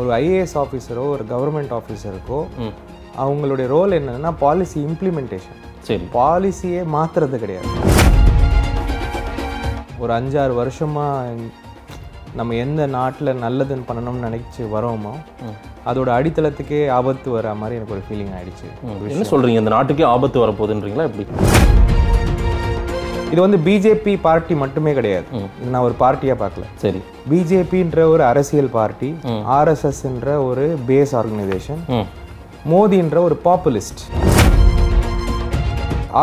ஒரு ஐஏஎஸ் ஆஃபீஸரோ ஒரு கவர்மெண்ட் ஆஃபீஸருக்கோ அவங்களுடைய ரோல் என்னன்னா பாலிசி இம்ப்ளிமெண்டேஷன் சரி பாலிசியே மாற்றுறது கிடையாது ஒரு அஞ்சாறு வருஷமாக நம்ம எந்த நாட்டில் நல்லதுன்னு பண்ணணும்னு நினைச்சு வரோமோ அதோட அடித்தளத்துக்கே ஆபத்து வர மாதிரி எனக்கு ஒரு ஃபீலிங் ஆயிடுச்சு என்ன சொல்கிறீங்க இந்த நாட்டுக்கே ஆபத்து வரப்போகுதுன்றீங்களா எப்படி இது வந்து பிஜேபி பார்ட்டி மட்டுமே கிடையாது நான் ஒரு பார்ட்டியாக பார்க்கல சரி பிஜேபின்ற ஒரு அரசியல் பார்ட்டி என்ற ஒரு பேஸ் ஆர்கனைசேஷன் மோதின்ற ஒரு பாப்புலிஸ்ட்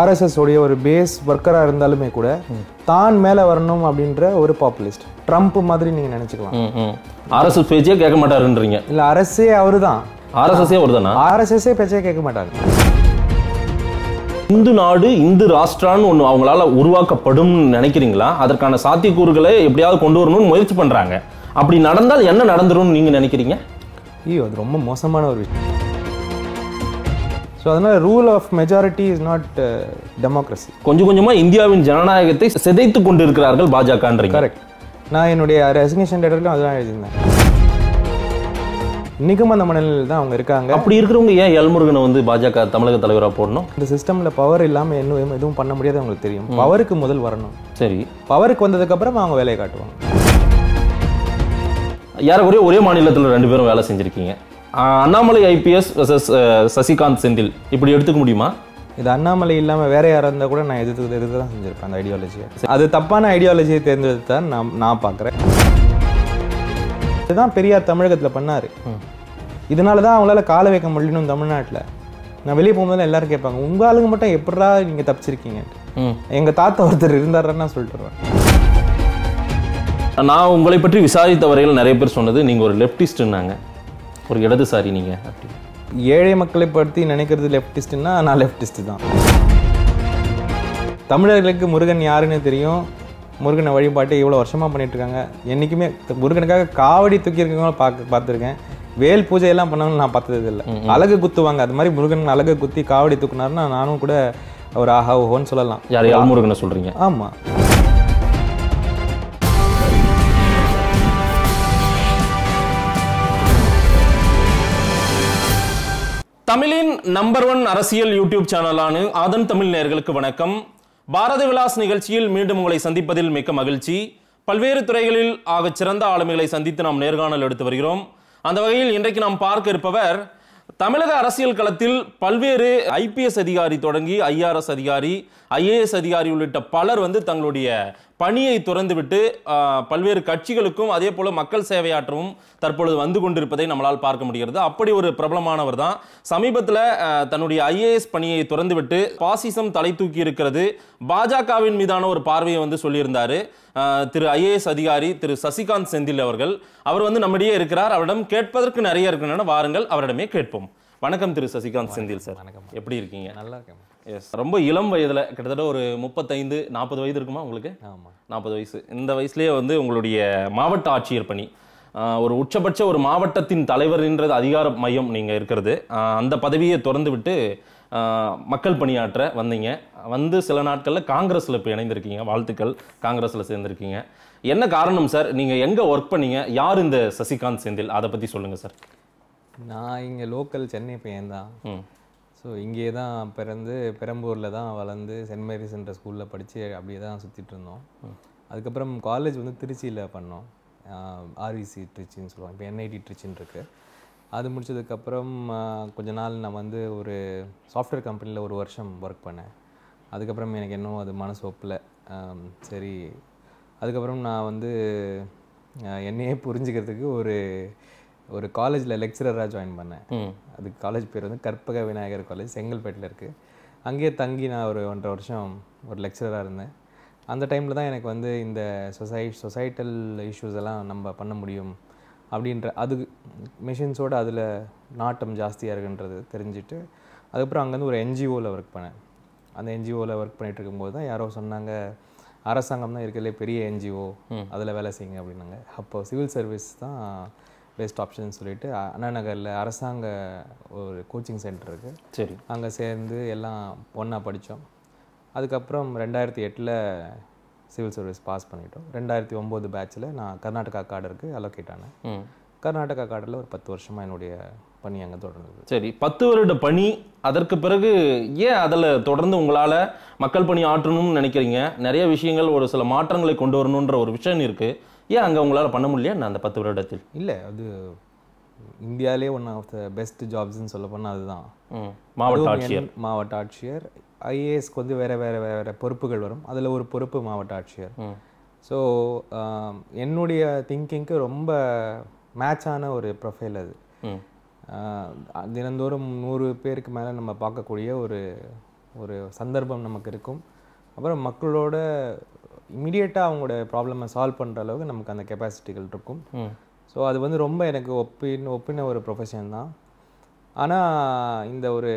ஆர்எஸ்எஸ் உடைய ஒரு பேஸ் ஒர்க்கராக இருந்தாலுமே கூட தான் மேலே வரணும் அப்படின்ற ஒரு பாப்புலிஸ்ட் ட்ரம்ப் மாதிரி நீங்கள் நினச்சிக்கலாம் ஆர்எஸ்எஸ் பேச்சே கேட்க மாட்டாருன்றீங்க இல்லை அரசே அவர் தான் ஆர்எஸ்எஸ்ஸே அவர் தானே ஆர்எஸ்எஸ்ஸே பேச்சே கேட்க மாட்டாரு இந்து நாடு இந்து ராஷ்டிரான்னு ஒன்று அவங்களால உருவாக்கப்படும் நினைக்கிறீங்களா அதற்கான சாத்தியக்கூறுகளை எப்படியாவது கொண்டு வரணும்னு முயற்சி பண்ணுறாங்க அப்படி நடந்தால் என்ன நடந்துரும்னு நீங்கள் நினைக்கிறீங்க ஐயோ அது ரொம்ப மோசமான ஒரு விஷயம் ஸோ அதனால் rule of majority is not democracy கொஞ்சம் கொஞ்சமாக இந்தியாவின் ஜனநாயகத்தை சிதைத்து கொண்டு இருக்கிறார்கள் பாஜகன்றீங்க கரெக்ட் நான் என்னுடைய ரெசிக்னேஷன் லெட்டர்லையும் அதெல்லாம் எழுதியிருந்தேன் நிகமந்த அந்த மனநிலையில் தான் அவங்க இருக்காங்க அப்படி இருக்கிறவங்க ஏன் எல்முருகனை வந்து பாஜக தமிழக தலைவராக போடணும் இந்த சிஸ்டமில் பவர் இல்லாமல் என்ன எதுவும் பண்ண முடியாது அவங்களுக்கு தெரியும் பவருக்கு முதல் வரணும் சரி பவருக்கு வந்ததுக்கப்புறம் அவங்க வேலையை காட்டுவாங்க யாரக்குறைய ஒரே மாநிலத்தில் ரெண்டு பேரும் வேலை செஞ்சுருக்கீங்க அண்ணாமலை ஐபிஎஸ் சசிகாந்த் செந்தில் இப்படி எடுத்துக்க முடியுமா இது அண்ணாமலை இல்லாமல் வேற யாராக இருந்தால் கூட நான் எதிர்த்து எதிர்த்து தான் செஞ்சுருப்பேன் அந்த ஐடியாலஜியை அது தப்பான ஐடியாலஜியை தேர்ந்தெடுத்து தான் நான் நான் பார்க்குறேன் இதுதான் பெரியார் தமிழகத்தில் பண்ணார் இதனால தான் அவங்களால கால வைக்க முடியணும் தமிழ்நாட்டில் நான் வெளியே போகும்போது எல்லாரும் கேட்பாங்க உங்கள் ஆளுங்க மட்டும் எப்படா நீங்கள் தப்பிச்சிருக்கீங்க எங்கள் தாத்தா ஒருத்தர் இருந்தாருன்னு நான் சொல்லிட்டுருவேன் நான் உங்களை பற்றி விசாரித்த வரையில் நிறைய பேர் சொன்னது நீங்கள் ஒரு லெஃப்டிஸ்ட்டுன்னாங்க ஒரு இடதுசாரி நீங்கள் அப்படி ஏழை மக்களை பற்றி நினைக்கிறது லெஃப்டிஸ்ட்டுன்னா நான் லெஃப்டிஸ்ட்டு தான் தமிழர்களுக்கு முருகன் யாருன்னு தெரியும் முருகனை வழிபாட்டு இவ்வளோ வருஷமாக இருக்காங்க என்றைக்குமே முருகனுக்காக காவடி தூக்கியிருக்கவங்கள பார்க்க பார்த்துருக்கேன் வேல் பூஜையெல்லாம் பண்ணவங்க நான் பார்த்தது இல்லை அழகு குத்துவாங்க அது மாதிரி முருகன் அழகு குத்தி காவடி தூக்குனாருன்னா நானும் கூட ஒரு ஆஹா ஓஹோன்னு சொல்லலாம் யார் யார் முருகனை சொல்கிறீங்க ஆமாம் தமிழின் நம்பர் ஒன் அரசியல் யூடியூப் சேனலான ஆதன் தமிழ் நேர்களுக்கு வணக்கம் பாரதி விலாஸ் நிகழ்ச்சியில் மீண்டும் உங்களை சந்திப்பதில் மிக்க மகிழ்ச்சி பல்வேறு துறைகளில் ஆக சிறந்த ஆளுமைகளை சந்தித்து நாம் நேர்காணல் எடுத்து வருகிறோம் அந்த வகையில் இன்றைக்கு நாம் பார்க்க இருப்பவர் தமிழக அரசியல் களத்தில் பல்வேறு ஐபிஎஸ் அதிகாரி தொடங்கி ஐஆர்எஸ் அதிகாரி ஐஏஎஸ் அதிகாரி உள்ளிட்ட பலர் வந்து தங்களுடைய பணியை துறந்துவிட்டு பல்வேறு கட்சிகளுக்கும் அதே போல் மக்கள் சேவையாற்றவும் தற்பொழுது வந்து கொண்டிருப்பதை நம்மளால் பார்க்க முடிகிறது அப்படி ஒரு பிரபலமானவர் தான் சமீபத்தில் தன்னுடைய ஐஏஎஸ் பணியை துறந்துவிட்டு பாசிசம் தலை தூக்கி இருக்கிறது பாஜகவின் மீதான ஒரு பார்வையை வந்து சொல்லியிருந்தார் திரு ஐஏஎஸ் அதிகாரி திரு சசிகாந்த் செந்தில் அவர்கள் அவர் வந்து நம்மிடையே இருக்கிறார் அவரிடம் கேட்பதற்கு நிறைய இருக்கின்றன வாருங்கள் அவரிடமே கேட்போம் வணக்கம் திரு சசிகாந்த் செந்தில் சார் வணக்கம் எப்படி இருக்கீங்க நல்லா இருக்கேன் எஸ் ரொம்ப இளம் வயதில் கிட்டத்தட்ட ஒரு முப்பத்தைந்து நாற்பது வயது இருக்குமா உங்களுக்கு ஆமாம் நாற்பது வயசு இந்த வயசுலேயே வந்து உங்களுடைய மாவட்ட ஆட்சியர் பணி ஒரு உச்சபட்ச ஒரு மாவட்டத்தின் தலைவர்ன்றது அதிகார மையம் நீங்கள் இருக்கிறது அந்த பதவியை திறந்து விட்டு மக்கள் பணியாற்ற வந்தீங்க வந்து சில நாட்களில் காங்கிரஸில் இப்போ இணைந்திருக்கீங்க வாழ்த்துக்கள் காங்கிரஸில் சேர்ந்திருக்கீங்க என்ன காரணம் சார் நீங்கள் எங்கே ஒர்க் பண்ணீங்க யார் இந்த சசிகாந்த் செந்தில் அதை பற்றி சொல்லுங்கள் சார் நான் இங்கே லோக்கல் சென்னை பையன் தான் ஸோ இங்கே தான் பிறந்து பெரம்பூரில் தான் வளர்ந்து சென்ட் மேரிஸ் என்ற ஸ்கூலில் படித்து அப்படியே தான் சுற்றிட்டு இருந்தோம் அதுக்கப்புறம் காலேஜ் வந்து திருச்சியில் பண்ணோம் ஆர்விசி e திருச்சின்னு சொல்லுவாங்க இப்போ என்ஐடி திருச்சின்னு இருக்குது அது முடிச்சதுக்கப்புறம் கொஞ்ச நாள் நான் வந்து ஒரு சாஃப்ட்வேர் கம்பெனியில் ஒரு வருஷம் ஒர்க் பண்ணேன் அதுக்கப்புறம் எனக்கு இன்னும் அது மனசு ஒப்பில் சரி அதுக்கப்புறம் நான் வந்து என்னையே புரிஞ்சுக்கிறதுக்கு ஒரு ஒரு காலேஜில் லெக்சரராக ஜாயின் பண்ணேன் அதுக்கு காலேஜ் பேர் வந்து கற்பக விநாயகர் காலேஜ் செங்கல்பேட்டில் இருக்குது அங்கேயே தங்கி நான் ஒரு ஒன்றரை வருஷம் ஒரு லெக்சராக இருந்தேன் அந்த டைமில் தான் எனக்கு வந்து இந்த சொசை சொசைட்டல் இஷ்யூஸ் எல்லாம் நம்ம பண்ண முடியும் அப்படின்ற அது மிஷின்ஸோடு அதில் நாட்டம் ஜாஸ்தியாக இருக்குன்றது தெரிஞ்சுட்டு அதுக்கப்புறம் அங்கேருந்து ஒரு என்ஜிஓவில் ஒர்க் பண்ணேன் அந்த என்ஜிஓவில் ஒர்க் பண்ணிகிட்டு இருக்கும்போது தான் யாரோ சொன்னாங்க அரசாங்கம் தான் இருக்கிறதுலே பெரிய என்ஜிஓ அதில் வேலை செய்யுங்க அப்படின்னாங்க அப்போது சிவில் சர்வீஸ் தான் பெஸ்ட் ஆப்ஷன் சொல்லிட்டு அண்ணா நகரில் அரசாங்க ஒரு கோச்சிங் சென்டர் இருக்குது சரி அங்கே சேர்ந்து எல்லாம் ஒன்றா படித்தோம் அதுக்கப்புறம் ரெண்டாயிரத்தி எட்டில் சிவில் சர்வீஸ் பாஸ் பண்ணிட்டோம் ரெண்டாயிரத்தி ஒம்பது பேட்சில் நான் கர்நாடகா கார்டருக்கு அலோகேட் ஆனேன் கர்நாடகா கார்டில் ஒரு பத்து வருஷமாக என்னுடைய பணி அங்கே தொடர்ந்தது சரி பத்து வருட பணி அதற்கு பிறகு ஏன் அதில் தொடர்ந்து உங்களால் மக்கள் பணி ஆற்றணும்னு நினைக்கிறீங்க நிறைய விஷயங்கள் ஒரு சில மாற்றங்களை கொண்டு வரணுன்ற ஒரு விஷயம் இருக்குது ஏன் அங்கே உங்களால் பண்ண முடியல நான் அந்த பத்து வருடத்தில் இல்லை அது இந்தியாவிலே ஒன் ஆஃப் த பெஸ்ட் ஜாப்ஸ்ன்னு சொல்ல போனால் அதுதான் மாவட்ட ஆட்சியர் மாவட்ட ஆட்சியர் ஐஏஎஸ்க்கு வந்து வேறு வேறு வேறு பொறுப்புகள் வரும் அதில் ஒரு பொறுப்பு மாவட்ட ஆட்சியர் ஸோ என்னுடைய திங்கிங்க்கு ரொம்ப மேட்சான ஒரு ப்ரொஃபைல் அது தினந்தோறும் நூறு பேருக்கு மேலே நம்ம பார்க்கக்கூடிய ஒரு ஒரு சந்தர்ப்பம் நமக்கு இருக்கும் அப்புறம் மக்களோட இமீடியட்டாக அவங்களோட ப்ராப்ளமை சால்வ் பண்ணுற அளவுக்கு நமக்கு அந்த கெப்பாசிட்டிகள் இருக்கும் ஸோ அது வந்து ரொம்ப எனக்கு ஒப்பின் ஒப்பின ஒரு ப்ரொஃபஷன் தான் ஆனால் இந்த ஒரு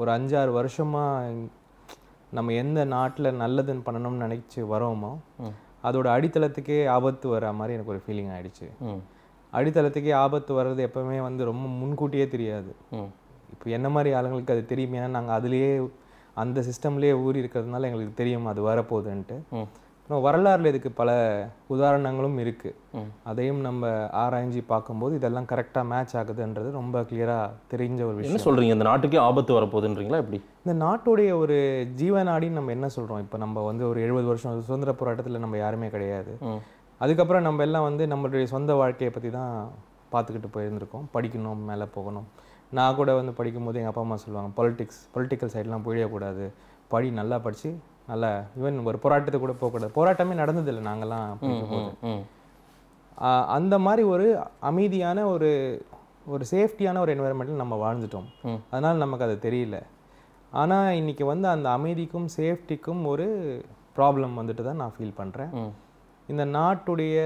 ஒரு அஞ்சாறு வருஷமாக நம்ம எந்த நாட்டில் நல்லதுன்னு பண்ணணும்னு நினச்சி வரோமோ அதோட அடித்தளத்துக்கே ஆபத்து வர மாதிரி எனக்கு ஒரு ஃபீலிங் ஆகிடுச்சு அடித்தளத்துக்கே ஆபத்து வர்றது எப்போவுமே வந்து ரொம்ப முன்கூட்டியே தெரியாது இப்போ என்ன மாதிரி ஆளுங்களுக்கு அது தெரியுமே ஏன்னா நாங்கள் அதுலேயே அந்த சிஸ்டம்லேயே ஊறி இருக்கிறதுனால எங்களுக்கு தெரியும் அது வரப்போகுதுன்ட்டு அப்புறம் வரலாறில் இதுக்கு பல உதாரணங்களும் இருக்கு அதையும் நம்ம ஆராய்ஞ்சி பார்க்கும்போது இதெல்லாம் கரெக்டா மேட்ச் ஆகுதுன்றது ரொம்ப கிளியரா தெரிஞ்ச ஒரு விஷயம் சொல்றீங்க இந்த நாட்டுக்கே ஆபத்து வரப்போகுதுன்றீங்களா எப்படி இந்த நாட்டுடைய ஒரு ஜீவநாடின்னு நம்ம என்ன சொல்றோம் இப்போ நம்ம வந்து ஒரு எழுபது வருஷம் சுதந்திர போராட்டத்தில் நம்ம யாருமே கிடையாது அதுக்கப்புறம் நம்ம எல்லாம் வந்து நம்மளுடைய சொந்த வாழ்க்கையை பற்றி தான் பார்த்துக்கிட்டு போயிருந்திருக்கோம் படிக்கணும் மேலே போகணும் நான் கூட வந்து படிக்கும்போது எங்கள் அப்பா அம்மா சொல்லுவாங்க பொலிட்டிக்ஸ் பொலிட்டிக்கல் சைட்லாம் போயிடக்கூடாது படி நல்லா படித்து நல்ல ஈவன் ஒரு போராட்டத்தை கூட போகக்கூடாது போராட்டமே நடந்ததில்லை நாங்கள்லாம் அந்த மாதிரி ஒரு அமைதியான ஒரு ஒரு சேஃப்டியான ஒரு என்வரன்மெண்ட்டில் நம்ம வாழ்ந்துட்டோம் அதனால் நமக்கு அது தெரியல ஆனால் இன்றைக்கி வந்து அந்த அமைதிக்கும் சேஃப்டிக்கும் ஒரு ப்ராப்ளம் வந்துட்டு தான் நான் ஃபீல் பண்ணுறேன் இந்த நாட்டுடைய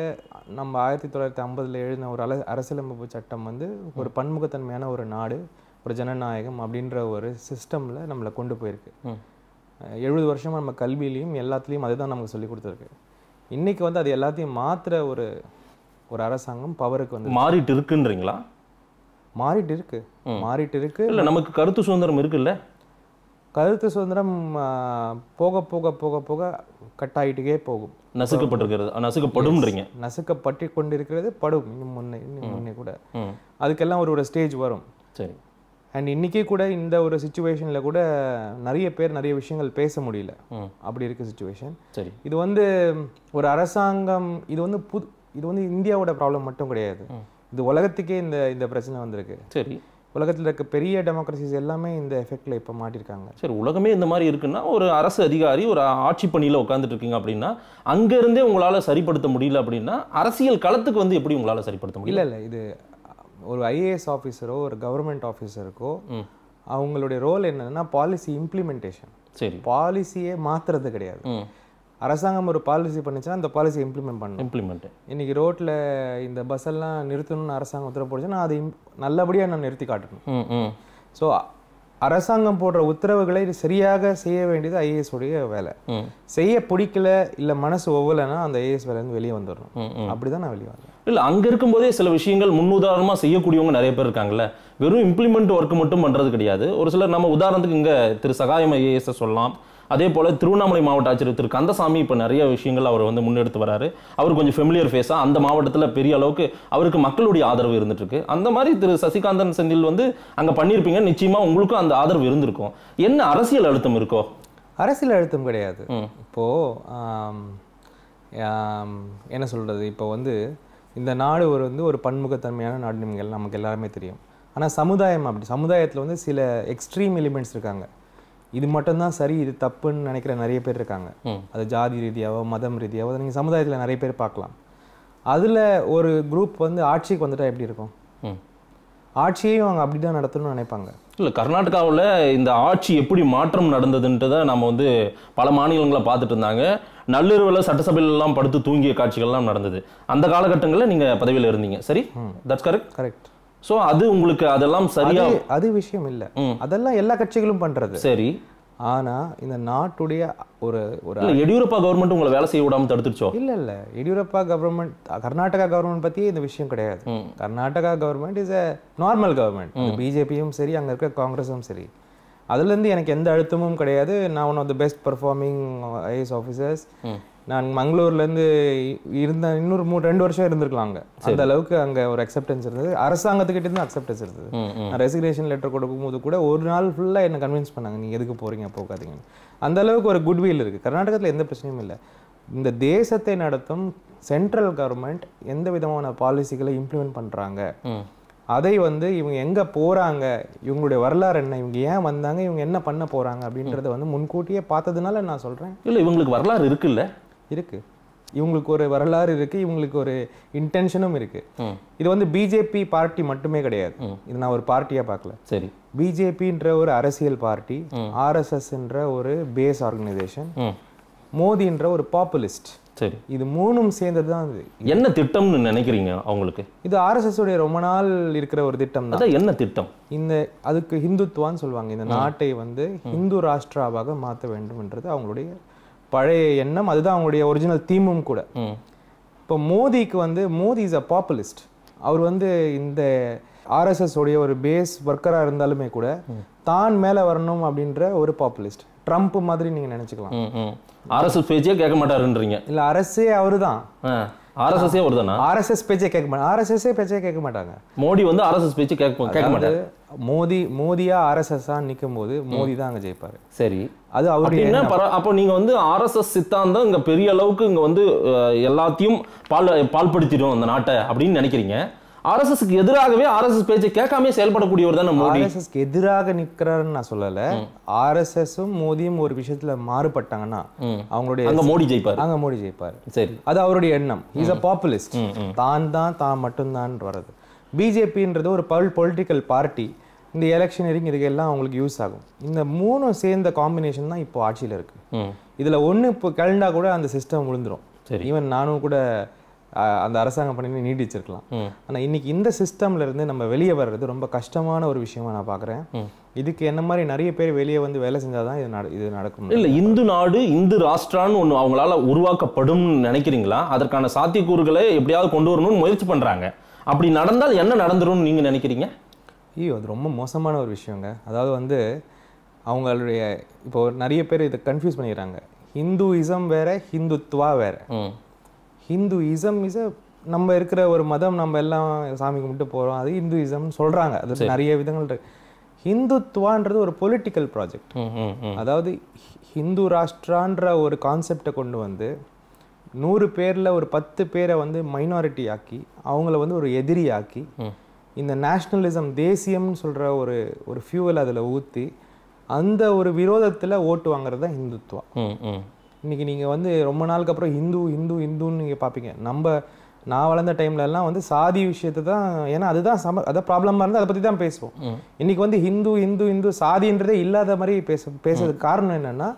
நம்ம ஆயிரத்தி தொள்ளாயிரத்தி ஐம்பதில் எழுதின ஒரு அல அரசியலமைப்பு சட்டம் வந்து ஒரு பன்முகத்தன்மையான ஒரு நாடு ஒரு ஜனநாயகம் அப்படின்ற ஒரு சிஸ்டமில் நம்மளை கொண்டு போயிருக்கு எழுபது வருஷமாக நம்ம கல்வியிலையும் எல்லாத்துலேயும் அதே தான் நமக்கு சொல்லி கொடுத்துருக்கு இன்றைக்கி வந்து அது எல்லாத்தையும் மாற்றுற ஒரு ஒரு அரசாங்கம் பவருக்கு வந்து மாறிட்டு இருக்குன்றீங்களா மாறிட்டு இருக்கு மாறிட்டு இருக்கு இல்லை நமக்கு கருத்து சுதந்திரம் இருக்குல்ல கருத்து சுதந்திரம் போக போக போக போக கட் ஆகிட்டே போகும் நசுக்கப்பட்டிருக்கிறது நசுக்கப்படும்ன்றீங்க நசுக்கப்பட்டு கொண்டிருக்கிறது படும் இன்னும் முன்னே இன்னும் முன்னே கூட அதுக்கெல்லாம் ஒரு ஒரு ஸ்டேஜ் வரும் சரி அண்ட் இன்றைக்கே கூட இந்த ஒரு சுச்சுவேஷனில் கூட நிறைய பேர் நிறைய விஷயங்கள் பேச முடியல அப்படி இருக்க சுச்சுவேஷன் சரி இது வந்து ஒரு அரசாங்கம் இது வந்து புது இது வந்து இந்தியாவோட ப்ராப்ளம் மட்டும் கிடையாது இது உலகத்துக்கே இந்த இந்த பிரச்சனை வந்திருக்கு சரி உலகத்தில் இருக்க பெரிய டெமோக்ரஸிஸ் எல்லாமே இந்த எஃபெக்டில் இப்போ மாட்டிருக்காங்க சரி உலகமே இந்த மாதிரி இருக்குன்னா ஒரு அரசு அதிகாரி ஒரு ஆட்சி பணியில் உட்காந்துட்டு இருக்கீங்க அப்படின்னா அங்கேருந்தே உங்களால் சரிப்படுத்த முடியல அப்படின்னா அரசியல் களத்துக்கு வந்து எப்படி உங்களால் சரிப்படுத்த முடியல இல்லை இல்லை இது ஒரு ஐஏஎஸ் ஆஃபீஸரோ ஒரு கவர்மெண்ட் ஆஃபீஸருக்கோ அவங்களுடைய ரோல் என்னன்னா பாலிசி இம்ப்ளிமெண்டேஷன் சரி பாலிசியே மாத்துறது கிடையாது அரசாங்கம் ஒரு பாலிசி பண்ணிச்சுன்னா அந்த பாலிசி இம்ப்ளிமெண்ட் பண்ணும் இம்ப்ளிமெண்ட் இன்னைக்கு ரோட்ல இந்த பஸ் எல்லாம் நிறுத்தணும்னு அரசாங்கம் உத்தரவு போடுச்சுன்னா அதை நல்லபடியாக நான் நிறுத்தி காட்டணும் ஸோ அரசாங்கம் போடுற உத்தரவுகளை சரியாக செய்ய வேண்டியது ஐஏஎஸ் உடைய வேலை செய்ய பிடிக்கல இல்லை மனசு ஒவ்வொல்லன்னா அந்த ஐஏஎஸ் வேலையிலேருந்து வெளியே வந்துடணும் அப்படி தான் நான் வெளியே வந்தேன் இல்லை அங்கே இருக்கும்போதே சில விஷயங்கள் முன்னுதாரணமாக செய்யக்கூடியவங்க நிறைய பேர் இருக்காங்கல்ல வெறும் இம்ப்ளிமெண்ட் ஒர்க் மட்டும் பண்ணுறது கிடையாது ஒரு சிலர் நம்ம உதாரணத்துக்கு இங்கே திரு சகாயம் ஐஏஎஸை சொல்லலாம் அதே போல் திருவண்ணாமலை மாவட்ட ஆட்சியர் திரு கந்தசாமி இப்போ நிறைய விஷயங்கள் அவர் வந்து முன்னெடுத்து வராரு அவர் கொஞ்சம் ஃபெமிலியர் ஃபேஸாக அந்த மாவட்டத்தில் பெரிய அளவுக்கு அவருக்கு மக்களுடைய ஆதரவு இருந்துட்டுருக்கு அந்த மாதிரி திரு சசிகாந்தன் செந்தில் வந்து அங்கே பண்ணியிருப்பீங்க நிச்சயமாக உங்களுக்கும் அந்த ஆதரவு இருந்திருக்கும் என்ன அரசியல் அழுத்தம் இருக்கோ அரசியல் அழுத்தம் கிடையாது இப்போது என்ன சொல்கிறது இப்போ வந்து இந்த நாடு ஒரு வந்து ஒரு பன்முகத்தன்மையான நாடு நீங்கள் நமக்கு எல்லாருமே தெரியும் ஆனால் சமுதாயம் அப்படி சமுதாயத்தில் வந்து சில எக்ஸ்ட்ரீம் எலிமெண்ட்ஸ் இருக்காங்க இது மட்டும்தான் சரி இது தப்புன்னு நினைக்கிற நிறைய பேர் இருக்காங்க அது ஜாதி ரீதியாவோ மதம் ரீதியாவோ நீங்கள் சமுதாயத்தில் நிறைய பேர் பார்க்கலாம் அதில் ஒரு குரூப் வந்து ஆட்சிக்கு வந்துட்டா எப்படி இருக்கும் ஆட்சியையும் அவங்க அப்படி தான் நடத்தணும்னு நினைப்பாங்க இல்லை கர்நாடகாவில் இந்த ஆட்சி எப்படி மாற்றம் நடந்ததுன்ட்டு தான் நம்ம வந்து பல மாநிலங்களை பார்த்துட்டு இருந்தாங்க நள்ளிரவில் சட்டசபையிலெல்லாம் படுத்து தூங்கிய காட்சிகள்லாம் நடந்தது அந்த காலகட்டங்களில் நீங்கள் பதவியில் இருந்தீங்க சரி தட்ஸ் கரெக்ட் கரெக்ட் ஸோ அது உங்களுக்கு அதெல்லாம் சரியா அது விஷயம் இல்லை அதெல்லாம் எல்லா கட்சிகளும் பண்ணுறது சரி ஆனா இந்த நாட்டுடைய ஒரு ஒரு எடியூரப்பா கவர்மெண்ட் உங்களை வேலை செய்ய விடாம தடுத்துருச்சோம் இல்ல இல்ல எடியூரப்பா கவர்மெண்ட் கர்நாடகா கவர்மெண்ட் பத்தியே இந்த விஷயம் கிடையாது Karnataka government is a normal government பிஜேபியும் சரி அங்க இருக்க காங்கிரஸும் சரி அதுலேருந்து எனக்கு எந்த அழுத்தமும் கிடையாது நான் one of the best performing IAS officers நான் மங்களூர்லேருந்து இருந்த இன்னொரு மூணு ரெண்டு வருஷம் இருந்திருக்கலாம் அங்கே அந்த அளவுக்கு அங்கே ஒரு அக்செப்டன்ஸ் இருந்தது அரசாங்கத்துக்கிட்ட இருந்து அக்செப்டன்ஸ் இருந்தது நான் ரெசிக்னேஷன் லெட்டர் கொடுக்கும்போது கூட ஒரு நாள் ஃபுல்லாக என்ன கன்வின்ஸ் பண்ணாங்க நீங்கள் எதுக்கு போகிறீங்க போகாதீங்க அந்த அளவுக்கு ஒரு குட்வில் இருக்குது கர்நாடகத்தில் எந்த பிரச்சனையும் இல்லை இந்த தேசத்தை நடத்தும் சென்ட்ரல் கவர்மெண்ட் எந்த விதமான பாலிசிகளை இம்ப்ளிமெண்ட் பண்ணுறாங்க அதை வந்து இவங்க எங்கே போகிறாங்க இவங்களுடைய வரலாறு என்ன இவங்க ஏன் வந்தாங்க இவங்க என்ன பண்ண போகிறாங்க அப்படின்றத வந்து முன்கூட்டியே பார்த்ததுனால நான் சொல்கிறேன் இல்லை இவங்களுக்கு வரலாறு இருக்குல்ல இருக்குது இவங்களுக்கு ஒரு வரலாறு இருக்குது இவங்களுக்கு ஒரு இன்டென்ஷனும் இருக்குது இது வந்து பிஜேபி பார்ட்டி மட்டுமே கிடையாது இது நான் ஒரு பார்ட்டியாக பார்க்கல சரி பிஜேபின்ற ஒரு அரசியல் பார்ட்டி ஆர்எஸ்எஸ்ன்ற ஒரு பேஸ் ஆர்கனைசேஷன் மோதின்ற ஒரு பாப்புலிஸ்ட் சரி இது மூணும் சேர்ந்தது தான் அது என்ன திட்டம்னு நினைக்கிறீங்க அவங்களுக்கு இது ஆர்எஸ்எஸ் உடைய ரொம்ப நாள் இருக்கிற ஒரு திட்டம் தான் என்ன திட்டம் இந்த அதுக்கு ஹிந்துத்வான்னு சொல்லுவாங்க இந்த நாட்டை வந்து ஹிந்து ராஷ்டிராவாக மாற்ற வேண்டும்ன்றது அவங்களுடைய பழைய எண்ணம் அதுதான் அவங்களுடைய ஒரிஜினல் தீமும் கூட இப்போ மோடிக்கு வந்து மோடி இஸ் அ பாப்புலிஸ்ட் அவர் வந்து இந்த ஆர்எஸ்எஸ் உடைய ஒரு பேஸ் ஒர்க்கராக இருந்தாலுமே கூட தான் மேலே வரணும் அப்படின்ற ஒரு பாப்புலிஸ்ட் ட்ரம்ப் மாதிரி நீங்கள் நினச்சிக்கலாம் அரசு பேச்சே கேட்க மாட்டாருன்றீங்க இல்லை அரசே அவரு தான் ஆர்எஸ்எஸ்ஸே ஒரு தானா ஆர்எஸ்எஸ் பேச்சே கேட்க மாட்டாங்க ஆர்எஸ்எஸ்ஸே பேச்சே கேட்க மாட்டாங்க மோடி வந்து ஆர்எஸ்எஸ் பேச்சு கேட்க கேட்க மாட்டாரு மோதி மோதியா ஆர்எஸ்எஸ்ஸா நிற்கும் போது மோதி தான் அங்கே ஜெயிப்பாரு சரி அது அவருடைய என்ன அப்போ நீங்கள் வந்து ஆர்எஸ்எஸ் சித்தாந்தம் இங்கே பெரிய அளவுக்கு இங்கே வந்து எல்லாத்தையும் பால் பால்படுத்திடும் அந்த நாட்டை அப்படின்னு நினைக்கிறீங்க ஆர்எஸ்எஸ்க்கு எதிராகவே ஆர்எஸ்எஸ் பேச்சு கேட்காம செயல்படக்கூடியவர் தானே மோடி ஆர்எஸ்எஸ்க்கு எதிராக நிற்கிறாருன்னு நான் சொல்லலை ஆர்எஸ்எஸ்ஸும் மோடியும் ஒரு விஷயத்துல மாறுபட்டாங்கன்னா அவங்களுடைய அங்க மோடி ஜெயிப்பார் அங்க மோடி ஜெயிப்பார் சரி அது அவருடைய எண்ணம் இஸ் அ பாப்புலிஸ்ட் தான் தான் தான் மட்டும்தான் வர்றது பிஜேபின்றது ஒரு பல் பொலிட்டிக்கல் பார்ட்டி இந்த எலெக்ஷனரிங் இதுக்கெல்லாம் அவங்களுக்கு யூஸ் ஆகும் இந்த மூணும் சேர்ந்த காம்பினேஷன் தான் இப்போ ஆட்சியில் இருக்குது இதில் ஒன்று இப்போ கிளண்டா கூட அந்த சிஸ்டம் விழுந்துடும் ஈவன் நானும் கூட அந்த அரசாங்கம் பண்ணி நீட்டிச்சிருக்கலாம் ஆனால் இன்னைக்கு இந்த சிஸ்டம்ல இருந்து நம்ம வெளியே வர்றது ரொம்ப கஷ்டமான ஒரு விஷயமா நான் பார்க்குறேன் இதுக்கு என்ன மாதிரி நிறைய பேர் வெளியே வந்து வேலை செஞ்சால் தான் இது இது நடக்கும் இல்லை இந்து நாடு இந்து ராஷ்டிரான்னு ஒன்று அவங்களால உருவாக்கப்படும் நினைக்கிறீங்களா அதற்கான சாத்தியக்கூறுகளை எப்படியாவது கொண்டு வரணும்னு முயற்சி பண்ணுறாங்க அப்படி நடந்தால் என்ன நடந்துரும்னு நீங்கள் நினைக்கிறீங்க ஐயோ அது ரொம்ப மோசமான ஒரு விஷயங்க அதாவது வந்து அவங்களுடைய இப்போ நிறைய பேர் இதை கன்ஃபியூஸ் பண்ணிடுறாங்க ஹிந்துயிசம் வேற ஹிந்துத்வா வேற ஹிந்துயிசம் இஸ் நம்ம இருக்கிற ஒரு மதம் நம்ம எல்லாம் சாமி கும்பிட்டு போகிறோம் அது ஹிந்துயிசம்னு சொல்கிறாங்க அது நிறைய விதங்கள் இருக்கு ஹிந்துத்வான்றது ஒரு பொலிட்டிக்கல் ப்ராஜெக்ட் அதாவது ஹிந்து ராஷ்ட்ரான்ற ஒரு கான்செப்டை கொண்டு வந்து நூறு பேரில் ஒரு பத்து பேரை வந்து மைனாரிட்டி ஆக்கி அவங்கள வந்து ஒரு எதிரி ஆக்கி இந்த நேஷ்னலிசம் தேசியம்னு சொல்கிற ஒரு ஒரு ஃபியூவல் அதில் ஊற்றி அந்த ஒரு விரோதத்தில் ஓட்டு வாங்குறது தான் ஹிந்துத்வா இன்றைக்கி நீங்கள் வந்து ரொம்ப நாளுக்கு அப்புறம் ஹிந்து ஹிந்து ஹிந்துன்னு நீங்கள் பார்ப்பீங்க நம்ம நான் வளர்ந்த டைம்ல எல்லாம் வந்து சாதி விஷயத்தை தான் ஏன்னா அதுதான் சம அதான் ப்ராப்ளமாக இருந்தால் அதை பற்றி தான் பேசுவோம் இன்னைக்கு வந்து ஹிந்து ஹிந்து ஹிந்து சாதின்றதே இல்லாத மாதிரி பேச பேசுறதுக்கு காரணம் என்னன்னா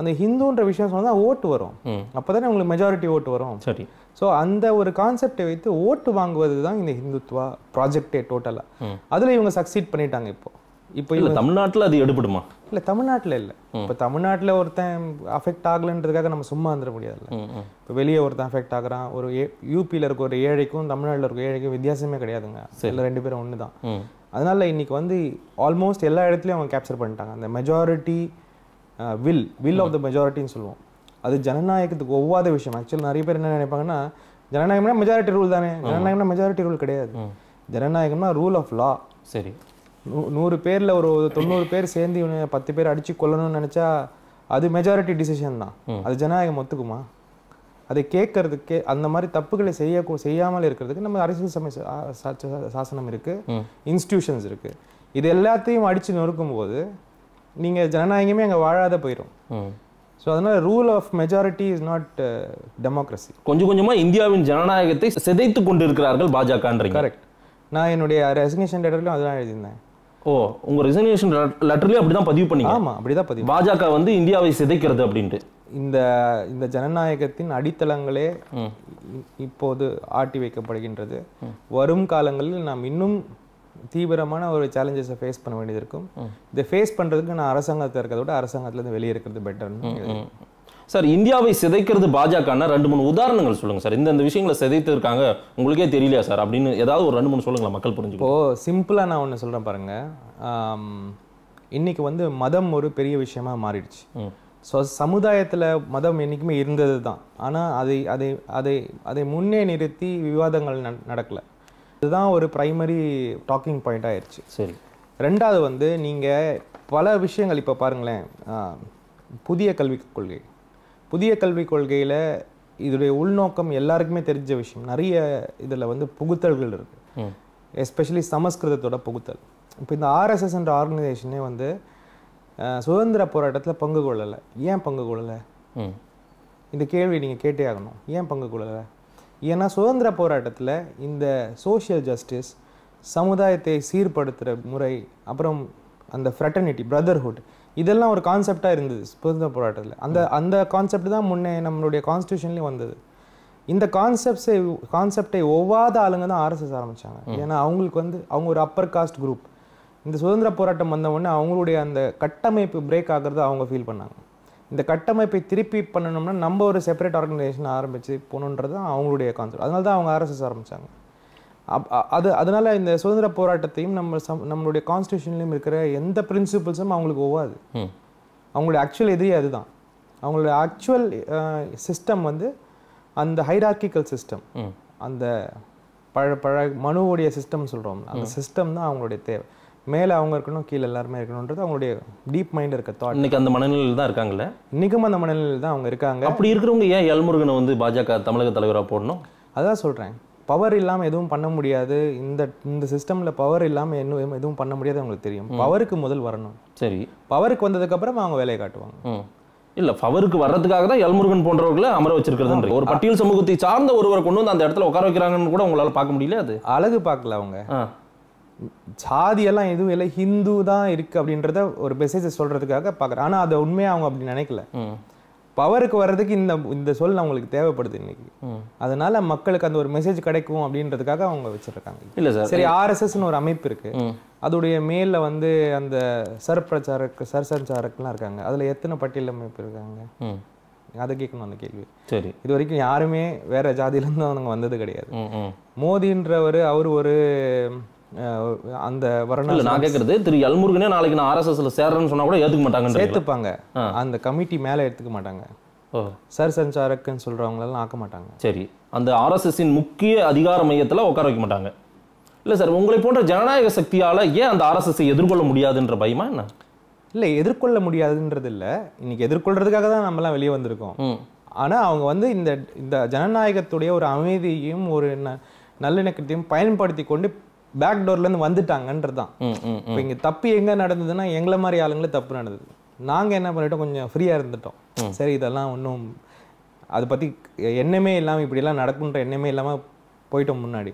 அந்த ஹிந்துன்ற விஷயம் சொன்னால் ஓட்டு வரும் அப்போ தானே உங்களுக்கு மெஜாரிட்டி ஓட்டு வரும் சரி ஸோ அந்த ஒரு கான்செப்டை வைத்து ஓட்டு வாங்குவது தான் இந்த ஹிந்துத்வா ப்ராஜெக்டே டோட்டலாக அதில் இவங்க சக்சீட் பண்ணிட்டாங்க இப்போது இப்போ இல்லை தமிழ்நாட்டில் அது எடுபடுமா இல்லை தமிழ்நாட்டில் இல்லை இப்போ தமிழ்நாட்டில் ஒருத்தன் அஃபெக்ட் ஆகலைன்றதுக்காக நம்ம சும்மா வந்துட முடியாதுல்ல இப்போ வெளியே ஒருத்தன் அஃபெக்ட் ஆகிறான் ஒரு யூபியில் இருக்க ஒரு ஏழைக்கும் தமிழ்நாட்டில் இருக்க ஏழைக்கும் வித்தியாசமே கிடையாதுங்க இல்லை ரெண்டு பேரும் ஒன்று தான் அதனால் இன்றைக்கி வந்து ஆல்மோஸ்ட் எல்லா இடத்துலையும் அவங்க கேப்சர் பண்ணிட்டாங்க அந்த majority will will of the மெஜாரிட்டின்னு சொல்லுவோம் அது ஜனநாயகத்துக்கு ஒவ்வாத விஷயம் ஆக்சுவலி நிறைய பேர் என்ன நினைப்பாங்கன்னா ஜனநாயகம்னா மெஜாரிட்டி ரூல் தானே ஜனநாயகம்னா மெஜாரிட்டி ரூல் கிடையாது ஜனநாயகம்னா ரூல் ஆஃப் லா சரி நூ நூறு பேரில் ஒரு தொண்ணூறு பேர் சேர்ந்து இவனை பத்து பேர் அடித்து கொல்லணும்னு நினச்சா அது மெஜாரிட்டி டிசிஷன் தான் அது ஜனநாயகம் ஒத்துக்குமா அதை கேட்கறதுக்கு அந்த மாதிரி தப்புகளை செய்ய செய்யாமல் இருக்கிறதுக்கு நம்ம அரசியல் சமய சாசனம் இருக்குது இன்ஸ்டிடியூஷன்ஸ் இருக்குது இது எல்லாத்தையும் அடித்து நொறுக்கும் போது நீங்கள் ஜனநாயகமே அங்கே வாழாத போயிடும் ஸோ அதனால் rule of majority is not democracy கொஞ்சம் கொஞ்சமாக இந்தியாவின் ஜனநாயகத்தை சிதைத்து கொண்டு இருக்கிறார்கள் பாஜகன்ற கரெக்ட் நான் என்னுடைய ரெசிக்னேஷன் லெட்டர்லையும் அதெல்லாம் எழுதியிருந்தேன் ஓ உங்க ரெசினேஷன் லெட்டர்லயே அப்படிதான் பதிவு பண்ணீங்க ஆமா அப்படிதான் பதிவு பாஜக வந்து இந்தியாவை சிதைக்கிறது அப்படின்ட்டு இந்த இந்த ஜனநாயகத்தின் அடித்தளங்களே இப்போது ஆட்டி வைக்கப்படுகின்றது வரும் காலங்களில் நாம் இன்னும் தீவிரமான ஒரு சேலஞ்சஸை ஃபேஸ் பண்ண வேண்டியது இருக்கும் இதை ஃபேஸ் பண்ணுறதுக்கு நான் அரசாங்கத்தில் இருக்கிறத விட அரசாங்கத்துலேருந்து வெளியே இருக்கிறது பெட்டர்னு சார் இந்தியாவை சிதைக்கிறது பாஜகன்னா ரெண்டு மூணு உதாரணங்கள் சொல்லுங்கள் சார் இந்த விஷயங்களை சிதைத்து இருக்காங்க உங்களுக்கே தெரியலையா சார் அப்படின்னு ஏதாவது ஒரு ரெண்டு மூணு சொல்லுங்களா மக்கள் புரிஞ்சு இப்போ சிம்பிளாக நான் ஒன்று சொல்கிறேன் பாருங்கள் இன்றைக்கி வந்து மதம் ஒரு பெரிய விஷயமா மாறிடுச்சு ஸோ சமுதாயத்தில் மதம் என்றைக்குமே இருந்தது தான் ஆனால் அதை அதை அதை அதை முன்னே நிறுத்தி விவாதங்கள் நடக்கலை இதுதான் ஒரு ப்ரைமரி டாக்கிங் பாயிண்ட் ஆயிடுச்சு சரி ரெண்டாவது வந்து நீங்கள் பல விஷயங்கள் இப்போ பாருங்களேன் புதிய கல்விக் கொள்கை புதிய கல்விக் கொள்கையில் இதோடைய உள்நோக்கம் எல்லாருக்குமே தெரிஞ்ச விஷயம் நிறைய இதில் வந்து புகுத்தல்கள் இருக்குது எஸ்பெஷலி சமஸ்கிருதத்தோட புகுத்தல் இப்போ இந்த ஆர்எஸ்எஸ் என்ற ஆர்கனைசேஷனே வந்து சுதந்திர போராட்டத்தில் பங்கு கொள்ளலை ஏன் பங்கு கொள்ளலை இந்த கேள்வி நீங்கள் கேட்டே ஆகணும் ஏன் பங்கு கொள்ளலை ஏன்னா சுதந்திர போராட்டத்தில் இந்த சோஷியல் ஜஸ்டிஸ் சமுதாயத்தை சீர்படுத்துகிற முறை அப்புறம் அந்த ஃப்ரெட்டர்னிட்டி பிரதர்ஹுட் இதெல்லாம் ஒரு கான்செப்டாக இருந்தது சுதந்திர போராட்டத்தில் அந்த அந்த கான்செப்ட் தான் முன்னே நம்மளுடைய கான்ஸ்டியூஷன்லேயும் வந்தது இந்த கான்செப்ட்ஸை கான்செப்டை ஒவ்வாத ஆளுங்க தான் ஆர்எஸ்எஸ் ஆரம்பித்தாங்க ஏன்னா அவங்களுக்கு வந்து அவங்க ஒரு அப்பர் காஸ்ட் குரூப் இந்த சுதந்திர போராட்டம் வந்தவுடனே அவங்களுடைய அந்த கட்டமைப்பு பிரேக் ஆகிறது அவங்க ஃபீல் பண்ணாங்க இந்த கட்டமைப்பை திருப்பி பண்ணணும்னா நம்ம ஒரு செப்பரேட் ஆர்கனைசேஷன் ஆரம்பித்து போகணுன்றது அவங்களுடைய கான்செப்ட் அதனால தான் அவங்க ஆர்எஸ்எஸ் ஆரம்பித்தாங்க அது அதனால் இந்த சுதந்திர போராட்டத்தையும் நம்ம சம் நம்மளுடைய கான்ஸ்டியூஷன்லையும் இருக்கிற எந்த பிரின்சிபிள்ஸும் அவங்களுக்கு ஒவ்வாது அவங்களுடைய ஆக்சுவல் எதிரி அதுதான் அவங்களுடைய ஆக்சுவல் சிஸ்டம் வந்து அந்த ஹைரார்கிக்கல் சிஸ்டம் அந்த பழ பழ மனுவோடைய சிஸ்டம் சொல்கிறோம் அந்த சிஸ்டம் தான் அவங்களுடைய தேவை மேலே அவங்க இருக்கணும் கீழே எல்லாருமே இருக்கணுன்றது அவங்களுடைய டீப் மைண்ட் இருக்க தாட் இன்னைக்கு அந்த மனநிலையில் தான் இருக்காங்களே இன்றைக்கும் அந்த மனநிலையில் தான் அவங்க இருக்காங்க அப்படி இருக்கிறவங்க ஏன் எல்முருகனை வந்து பாஜக தமிழக தலைவராக போடணும் அதான் சொல்கிறேன் பவர் இல்லாமல் எதுவும் பண்ண முடியாது இந்த இந்த சிஸ்டமில் பவர் இல்லாமல் இன்னும் எதுவும் பண்ண முடியாது அவங்களுக்கு தெரியும் பவருக்கு முதல் வரணும் சரி பவருக்கு வந்ததுக்கப்புறம் அவங்க வேலையை காட்டுவாங்க இல்ல பவருக்கு வர்றதுக்காக தான் எல்முருகன் போன்றவர்களை அமர வச்சிருக்கிறது ஒரு பட்டியல் சமூகத்தை சார்ந்த ஒருவரை கொண்டு வந்து அந்த இடத்துல உட்கார வைக்கிறாங்கன்னு கூட உங்களால பார்க்க முடியல அது அழகு பார்க்கல அவங்க சாதியெல்லாம் எதுவும் இல்லை ஹிந்து தான் இருக்கு அப்படின்றத ஒரு மெசேஜை சொல்றதுக்காக பாக்குறேன் ஆனா அதை உண்மையா அவங்க அப்படி நினைக்கல பவருக்கு வர்றதுக்கு இந்த இந்த சொல் அவங்களுக்கு தேவைப்படுது இன்னைக்கு அதனால மக்களுக்கு அந்த ஒரு மெசேஜ் கிடைக்கும் அப்படின்றதுக்காக அவங்க வச்சிருக்காங்க இல்ல சார் சரி ஆர்எஸ்எஸ்னு ஒரு அமைப்பு இருக்கு அதோடைய மேல வந்து அந்த சர்பிரச்சாரக் எல்லாம் இருக்காங்க அதுல எத்தனை பட்டியல் அமைப்பு இருக்காங்க அதை கேட்கணும் அந்த கேள்வி சரி இது வரைக்கும் யாருமே வேற இருந்து அவங்க வந்தது கிடையாது மோதின்றவர் அவர் ஒரு அந்த வரணும் நான் கேட்கறது திரு எல்முருகனே நாளைக்கு நான் ஆர்எஸ்எஸ்ல சேர்றேன்னு சொன்னா கூட ஏத்துக்க மாட்டாங்க ஏத்துப்பாங்க அந்த கமிட்டி மேலே எடுத்துக்க மாட்டாங்க சர் சஞ்சாரக்குன்னு சொல்றவங்களெல்லாம் ஆக்க மாட்டாங்க சரி அந்த ஆர்எஸ்எஸ்ஸின் முக்கிய அதிகார மையத்தில் உட்கார வைக்க மாட்டாங்க இல்லை சார் உங்களை போன்ற ஜனநாயக சக்தியால் ஏன் அந்த ஆர்எஸ்எஸ்ஸை எதிர்கொள்ள முடியாதுன்ற பயமா என்ன இல்லை எதிர்கொள்ள முடியாதுன்றது இல்லை இன்னைக்கு எதிர்கொள்றதுக்காக தான் நம்மலாம் வெளியே வந்திருக்கோம் ஆனால் அவங்க வந்து இந்த இந்த ஜனநாயகத்துடைய ஒரு அமைதியையும் ஒரு ந நல்லிணக்கத்தையும் பயன்படுத்தி கொண்டு பேக் டோர்லேருந்து வந்துட்டாங்கன்றது தான் இப்போ இங்கே தப்பு எங்கே நடந்ததுன்னா எங்களை மாதிரி ஆளுங்களே தப்பு நடந்தது நாங்கள் என்ன பண்ணிட்டோம் கொஞ்சம் ஃப்ரீயாக இருந்துட்டோம் சரி இதெல்லாம் ஒன்றும் அதை பற்றி எண்ணமே இல்லாமல் இப்படிலாம் நடக்கும்ன்ற எண்ணமே இல்லாமல் போயிட்டோம் முன்னாடி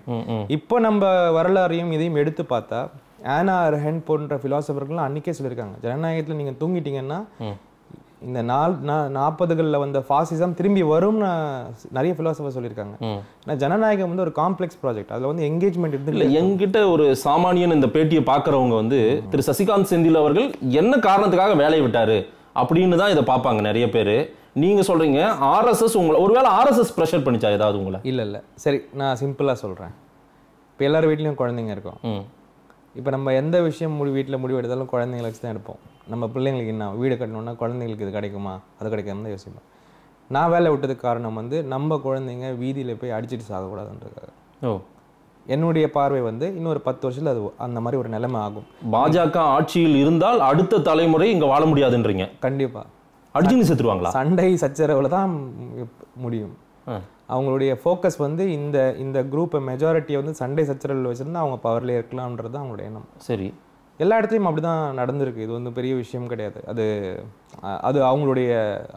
இப்போ நம்ம வரலாறையும் இதையும் எடுத்து பார்த்தா ஆனா அர்ஹன் போன்ற ஃபிலாசபர்கள்லாம் அன்றைக்கே சொல்லியிருக்காங்க ஜனநாயகத்தில் நீங்கள் தூங்கிட்டீங்கன்னா இந்த நாள் நாற்பதுகளில் வந்த ஃபாசிசம் திரும்பி வரும்னு நிறைய ஃபிலாசபர் சொல்லியிருக்காங்க ஏன்னா ஜனநாயகம் வந்து ஒரு காம்ப்ளெக்ஸ் ப்ராஜெக்ட் அதில் வந்து என்கேஜ்மெண்ட் இருந்து இல்லை எங்கிட்ட ஒரு சாமானியன் இந்த பேட்டியை பார்க்குறவங்க வந்து திரு சசிகாந்த் செந்தில் அவர்கள் என்ன காரணத்துக்காக வேலையை விட்டார் அப்படின்னு தான் இதை பார்ப்பாங்க நிறைய பேர் நீங்கள் சொல்கிறீங்க ஆர்எஸ்எஸ் உங்களை ஒருவேளை ஆர்எஸ்எஸ் ப்ரெஷர் பண்ணிச்சா ஏதாவது உங்களை இல்லை இல்லை சரி நான் சிம்பிளாக சொல்கிறேன் இப்போ எல்லார் வீட்லேயும் குழந்தைங்க இருக்கும் இப்போ நம்ம எந்த விஷயம் முடி வீட்டில் முடிவு எடுத்தாலும் குழந்தைங்களுக்கு தான் எடுப்போம் நம்ம பிள்ளைங்களுக்கு என்ன வீடு கட்டணுன்னா குழந்தைங்களுக்கு இது கிடைக்குமா அது கிடைக்காம தான் யோசிப்பேன் நான் வேலை விட்டதுக்கு காரணம் வந்து நம்ம குழந்தைங்க வீதியில் போய் அடிச்சுட்டு சாகக்கூடாதுன்றதுக்காக ஓ என்னுடைய பார்வை வந்து இன்னொரு பத்து வருஷத்தில் அது அந்த மாதிரி ஒரு நிலைமை ஆகும் பாஜக ஆட்சியில் இருந்தால் அடுத்த தலைமுறை இங்கே வாழ முடியாதுன்றீங்க கண்டிப்பாக அடிச்சுன்னு செத்துருவாங்களா சண்டை சச்சரவில் தான் முடியும் அவங்களுடைய ஃபோக்கஸ் வந்து இந்த இந்த குரூப்பை மெஜாரிட்டியை வந்து சண்டே சச்சரவில் வச்சுருந்தா அவங்க பவர்லேயே இருக்கலாம்ன்றது அவங்களுடைய எண்ணம் சரி எல்லா இடத்துலையும் அப்படி தான் நடந்திருக்கு இது வந்து பெரிய விஷயம் கிடையாது அது அது அவங்களுடைய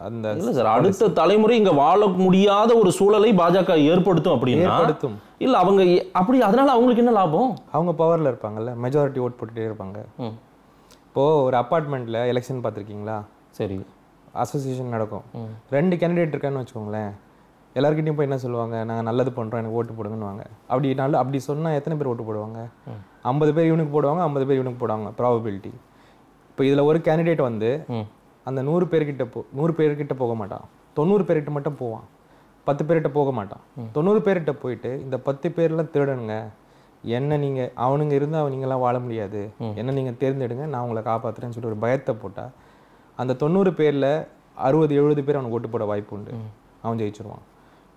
அந்த சார் அடுத்த தலைமுறை இங்கே வாழ முடியாத ஒரு சூழலை பாஜக ஏற்படுத்தும் அப்படின்னு ஏற்படுத்தும் இல்லை அவங்க அப்படி அதனால அவங்களுக்கு என்ன லாபம் அவங்க பவரில் இருப்பாங்கல்ல மெஜாரிட்டி ஓட் போட்டுகிட்டே இருப்பாங்க இப்போது ஒரு அப்பார்ட்மெண்ட்டில் எலெக்ஷன் பார்த்துருக்கீங்களா சரி அசோசியேஷன் நடக்கும் ரெண்டு கேண்டிடேட் இருக்கான்னு வச்சுக்கோங்களேன் எல்லாருக்கிட்டையும் போய் என்ன சொல்லுவாங்க நாங்கள் நல்லது பண்ணுறோம் எனக்கு ஓட்டு போடுங்கன்னுவாங்க அப்படி நல்ல அப்படி சொன்னால் எத்தனை பேர் ஓட்டு போடுவாங்க ஐம்பது பேர் இவனுக்கு போடுவாங்க ஐம்பது பேர் இவனுக்கு போடுவாங்க ப்ராபபிலிட்டி இப்போ இதில் ஒரு கேண்டிடேட் வந்து அந்த நூறு பேர்கிட்ட போ நூறு பேர்கிட்ட போக மாட்டான் தொண்ணூறு பேர்கிட்ட மட்டும் போவான் பத்து பேர்கிட்ட போக மாட்டான் தொண்ணூறு பேர்கிட்ட போயிட்டு இந்த பத்து பேர்லாம் திருடனுங்க என்ன நீங்கள் அவனுங்க அவன் நீங்களாம் வாழ முடியாது என்ன நீங்கள் தேர்ந்தெடுங்க நான் உங்களை காப்பாற்றுறேன்னு சொல்லிட்டு ஒரு பயத்தை போட்டால் அந்த தொண்ணூறு பேரில் அறுபது எழுபது பேர் அவனுக்கு ஓட்டு போட வாய்ப்பு உண்டு அவன் ஜெயிச்சிருவான்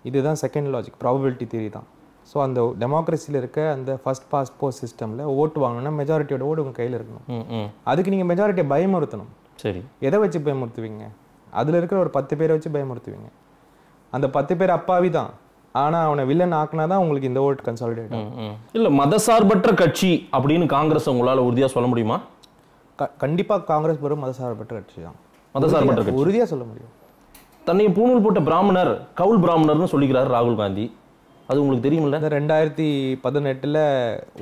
இதுதான் செகண்ட் லாஜிக் ப்ராபபிலிட்டி தியரி தான் ஸோ அந்த டெமோக்ரஸியில் இருக்க அந்த ஃபர்ஸ்ட் பாஸ்ட் போஸ்ட் சிஸ்டமில் ஓட்டு வாங்கணுன்னா மெஜாரிட்டியோட ஓடு உங்கள் கையில் இருக்கணும் அதுக்கு நீங்கள் மெஜாரிட்டியை பயமுறுத்தணும் சரி எதை வச்சு பயமுறுத்துவீங்க அதில் இருக்கிற ஒரு பத்து பேரை வச்சு பயமுறுத்துவீங்க அந்த பத்து பேர் அப்பாவி தான் ஆனா அவனை வில்லன் ஆக்குனா தான் உங்களுக்கு இந்த ஓட்டு கன்சாலிடேட் இல்ல மதசார்பற்ற கட்சி அப்படின்னு காங்கிரஸ் உங்களால உறுதியா சொல்ல முடியுமா கண்டிப்பா காங்கிரஸ் பெரும் மதசார்பற்ற கட்சி தான் மதசார்பற்ற உறுதியா சொல்ல முடியும் தன்னை பூணூல் போட்ட பிராமணர் கவுல் பிராமணர்னு சொல்லிக்கிறார் ராகுல் காந்தி அது உங்களுக்கு தெரியுமில்ல இந்த ரெண்டாயிரத்தி பதினெட்டில்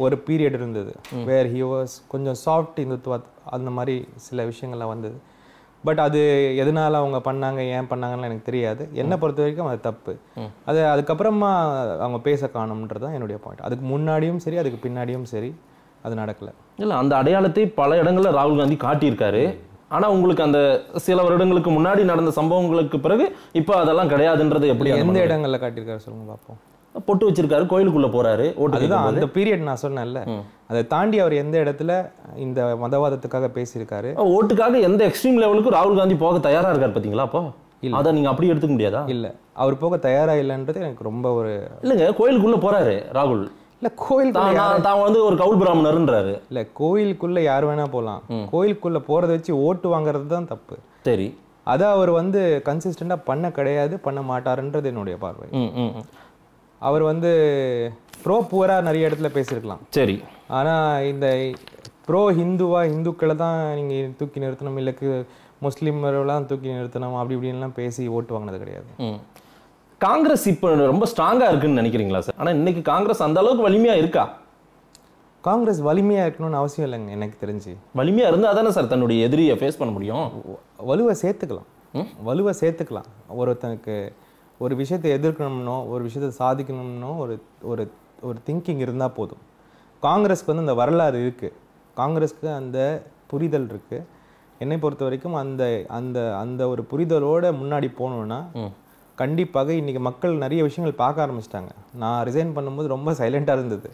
ஒரு பீரியட் இருந்தது வேர் ஹி கொஞ்சம் சாஃப்ட் இந்துத்துவா அந்த மாதிரி சில விஷயங்கள்லாம் வந்தது பட் அது எதனால் அவங்க பண்ணாங்க ஏன் பண்ணாங்கன்னு எனக்கு தெரியாது என்னை பொறுத்த வரைக்கும் அது தப்பு அது அதுக்கப்புறமா அவங்க பேச காணும்ன்றது தான் என்னுடைய பாயிண்ட் அதுக்கு முன்னாடியும் சரி அதுக்கு பின்னாடியும் சரி அது நடக்கலை இல்லை அந்த அடையாளத்தை பல இடங்களில் ராகுல் காந்தி காட்டியிருக்காரு ஆனா உங்களுக்கு அந்த சில வருடங்களுக்கு முன்னாடி நடந்த சம்பவங்களுக்கு பிறகு இப்போ அதெல்லாம் கிடையாதுன்றது எப்படி எந்த இடங்கள்ல காட்டியிருக்காரு சொல்லுங்க பாப்போம் பொட்டு வச்சிருக்காரு கோயிலுக்குள்ள போறாரு அதுதான் அந்த பீரியட் நான் சொன்னேன்ல அதை தாண்டி அவர் எந்த இடத்துல இந்த மதவாதத்துக்காக பேசியிருக்காரு ஓட்டுக்காக எந்த எக்ஸ்ட்ரீம் லெவலுக்கு ராகுல் காந்தி போக தயாரா இருக்காரு பாத்தீங்களா அப்போ இல்ல அதை நீங்க அப்படி எடுத்துக்க முடியாதா இல்ல அவர் போக தயாரா இல்லைன்றது எனக்கு ரொம்ப ஒரு இல்லைங்க கோயிலுக்குள்ள போறாரு ராகுல் இல்ல கோயில் தான் வந்து ஒரு கவுல் பிராமணர்ன்றாரு இல்ல கோயிலுக்குள்ள யார் வேணா போலாம் கோயிலுக்குள்ள போறத வச்சு ஓட்டு வாங்குறது தான் தப்பு சரி அதை அவர் வந்து கன்சிஸ்டண்ட்டாக பண்ண கிடையாது பண்ண மாட்டாருன்றது என்னுடைய பார்வை அவர் வந்து ப்ரோ புவராக நிறைய இடத்துல பேசியிருக்கலாம் சரி ஆனா இந்த ப்ரோ ஹிந்துவா ஹிந்துக்களை தான் நீங்கள் தூக்கி நிறுத்தணும் இல்லை முஸ்லீம்லாம் தூக்கி நிறுத்தணும் அப்படி இப்படின்லாம் பேசி ஓட்டு வாங்கினது கிடையாது காங்கிரஸ் இப்போ ரொம்ப ஸ்ட்ராங்காக இருக்குன்னு நினைக்கிறீங்களா சார் ஆனால் இன்னைக்கு காங்கிரஸ் அந்த அளவுக்கு வலிமையாக இருக்கா காங்கிரஸ் வலிமையாக இருக்கணும்னு அவசியம் இல்லைங்க எனக்கு தெரிஞ்சு வலிமையாக இருந்தால் தானே சார் தன்னுடைய எதிரியை ஃபேஸ் பண்ண முடியும் வலுவை சேர்த்துக்கலாம் வலுவை சேர்த்துக்கலாம் ஒருத்தனுக்கு ஒரு விஷயத்தை எதிர்க்கணும்னோ ஒரு விஷயத்தை சாதிக்கணும்னோ ஒரு ஒரு ஒரு திங்கிங் இருந்தால் போதும் காங்கிரஸ்க்கு வந்து அந்த வரலாறு இருக்குது காங்கிரஸ்க்கு அந்த புரிதல் இருக்குது என்னை பொறுத்த வரைக்கும் அந்த அந்த அந்த ஒரு புரிதலோட முன்னாடி போகணுன்னா கண்டிப்பாக இன்றைக்கி மக்கள் நிறைய விஷயங்கள் பார்க்க ஆரம்பிச்சிட்டாங்க நான் ரிசைன் பண்ணும்போது ரொம்ப சைலண்ட்டாக இருந்தது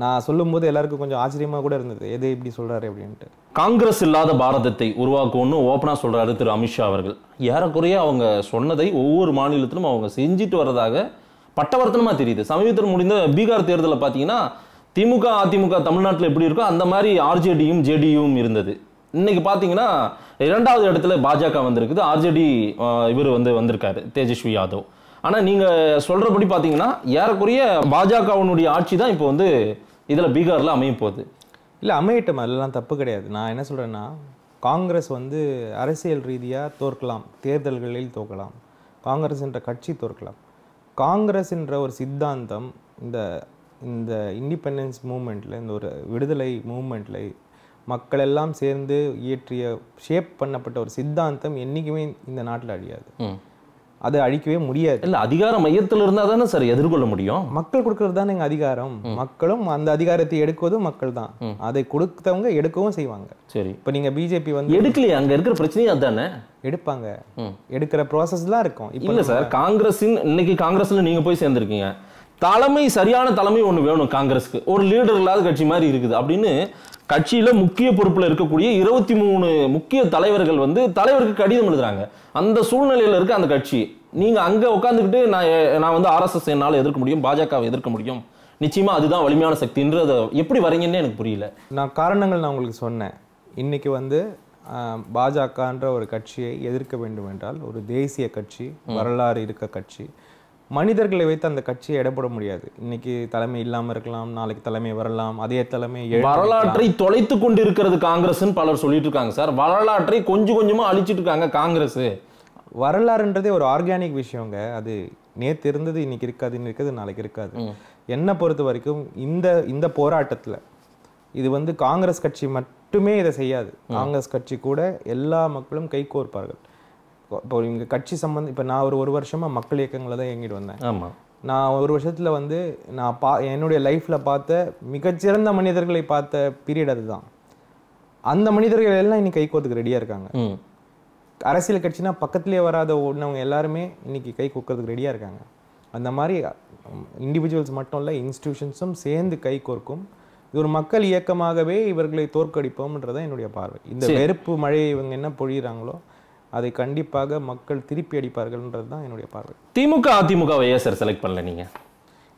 நான் சொல்லும்போது எல்லாருக்கும் கொஞ்சம் ஆச்சரியமாக கூட இருந்தது எது இப்படி சொல்கிறாரு அப்படின்ட்டு காங்கிரஸ் இல்லாத பாரதத்தை உருவாக்கும்னு ஓப்பனாக சொல்கிறாரு திரு அமித்ஷா அவர்கள் ஏறக்குறைய அவங்க சொன்னதை ஒவ்வொரு மாநிலத்திலும் அவங்க செஞ்சுட்டு வர்றதாக பட்டவர்த்தனமாக தெரியுது சமீபத்தில் முடிந்த பீகார் தேர்தலில் பார்த்தீங்கன்னா திமுக அதிமுக தமிழ்நாட்டில் எப்படி இருக்கோ அந்த மாதிரி ஆர்ஜேடியும் ஜேடியும் இருந்தது இன்னைக்கு பார்த்தீங்கன்னா இரண்டாவது இடத்துல பாஜக வந்திருக்குது ஆர்ஜேடி இவர் வந்து வந்திருக்காரு தேஜஸ்வி யாதவ் ஆனால் நீங்கள் சொல்கிறபடி பார்த்தீங்கன்னா ஏறக்குறைய பாஜகவுனுடைய ஆட்சி தான் இப்போ வந்து இதில் பீகாரில் அமையும் போகுது இல்லை அமையட்டும் அதெல்லாம் தப்பு கிடையாது நான் என்ன சொல்கிறேன்னா காங்கிரஸ் வந்து அரசியல் ரீதியாக தோற்கலாம் தேர்தல்களில் தோற்கலாம் காங்கிரஸ் என்ற கட்சி தோற்கலாம் காங்கிரஸ் என்ற ஒரு சித்தாந்தம் இந்த இந்த இண்டிபெண்டன்ஸ் மூமெண்ட்டில் இந்த ஒரு விடுதலை மூமெண்ட்டில் மக்கள் எல்லாம் சேர்ந்து இயற்றிய ஷேப் பண்ணப்பட்ட ஒரு சித்தாந்தம் என்னைக்குமே இந்த நாட்டில் அழியாது அதை அழிக்கவே முடியாது இல்லை அதிகாரம் மையத்தில் இருந்தால் தானே சார் எதிர்கொள்ள முடியும் மக்கள் கொடுக்கறது தான் எங்கள் அதிகாரம் மக்களும் அந்த அதிகாரத்தை எடுக்குவதும் மக்கள் தான் அதை கொடுத்தவங்க எடுக்கவும் செய்வாங்க சரி இப்போ நீங்கள் பிஜேபி வந்து எடுக்கலையே அங்கே இருக்கிற பிரச்சனையும் அதுதானே எடுப்பாங்க எடுக்கிற ப்ராசஸ் தான் இருக்கும் இல்லை சார் காங்கிரஸின் இன்னைக்கு காங்கிரஸில் நீங்கள் போய் சேர்ந்துருக்கீங்க தலைமை சரியான தலைமை ஒன்று வேணும் காங்கிரஸுக்கு ஒரு லீடர் இல்லாத கட்சி மாதிரி இருக்குது அப்படின்னு கட்சியில் முக்கிய பொறுப்பில் இருக்கக்கூடிய இருபத்தி மூணு முக்கிய தலைவர்கள் வந்து தலைவருக்கு கடிதம் எழுதுறாங்க அந்த சூழ்நிலையில் இருக்க அந்த கட்சி நீங்கள் அங்கே உட்காந்துக்கிட்டு நான் நான் வந்து ஆர்எஸ்எஸ் என்னால் எதிர்க்க முடியும் பாஜகவை எதிர்க்க முடியும் நிச்சயமாக அதுதான் வலிமையான சக்தின்றதை எப்படி வரீங்கன்னு எனக்கு புரியல நான் காரணங்கள் நான் உங்களுக்கு சொன்னேன் இன்றைக்கி வந்து பாஜகன்ற ஒரு கட்சியை எதிர்க்க வேண்டும் என்றால் ஒரு தேசிய கட்சி வரலாறு இருக்க கட்சி மனிதர்களை வைத்து அந்த கட்சியை எடப்பட முடியாது இன்னைக்கு தலைமை இல்லாம இருக்கலாம் நாளைக்கு தலைமை வரலாம் அதே தலைமை வரலாற்றை தொலைத்து கொண்டு இருக்கிறது காங்கிரஸ் பலர் சொல்லிட்டு இருக்காங்க சார் வரலாற்றை கொஞ்சம் கொஞ்சமா அழிச்சிட்டு இருக்காங்க காங்கிரஸ் வரலாறுன்றதே ஒரு ஆர்கானிக் விஷயங்க அது நேத்து இருந்தது இன்னைக்கு இருக்காது இன்னைக்கு இருக்காது நாளைக்கு இருக்காது என்ன பொறுத்த வரைக்கும் இந்த இந்த போராட்டத்துல இது வந்து காங்கிரஸ் கட்சி மட்டுமே இதை செய்யாது காங்கிரஸ் கட்சி கூட எல்லா மக்களும் கைகோர்ப்பார்கள் இப்போ இங்கே கட்சி சம்மந்தம் இப்போ நான் ஒரு ஒரு வருஷமாக மக்கள் இயக்கங்களில் தான் இயங்கிட்டு வந்தேன் ஆமாம் நான் ஒரு வருஷத்தில் வந்து நான் பா என்னுடைய லைஃப்பில் பார்த்த மிகச்சிறந்த மனிதர்களை பார்த்த பீரியட் அதுதான் அந்த மனிதர்கள் எல்லாம் இன்னைக்கு கைகோத்துக்கு ரெடியாக இருக்காங்க அரசியல் கட்சினா பக்கத்துலேயே வராத ஒன்றவங்க எல்லாருமே இன்னைக்கு கை கோக்கிறதுக்கு ரெடியாக இருக்காங்க அந்த மாதிரி இண்டிவிஜுவல்ஸ் மட்டும் இல்லை இன்ஸ்டிடியூஷன்ஸும் சேர்ந்து கை கோர்க்கும் இது ஒரு மக்கள் இயக்கமாகவே இவர்களை தோற்கடிப்போம்ன்றதான் என்னுடைய பார்வை இந்த வெறுப்பு மழையை இவங்க என்ன பொழியிறாங்களோ அதை கண்டிப்பாக மக்கள் திருப்பி அடிப்பார்கள்ன்றது தான் என்னுடைய பார்வை திமுக அதிமுகவை ஏன் சார் செலக்ட் பண்ணல நீங்கள்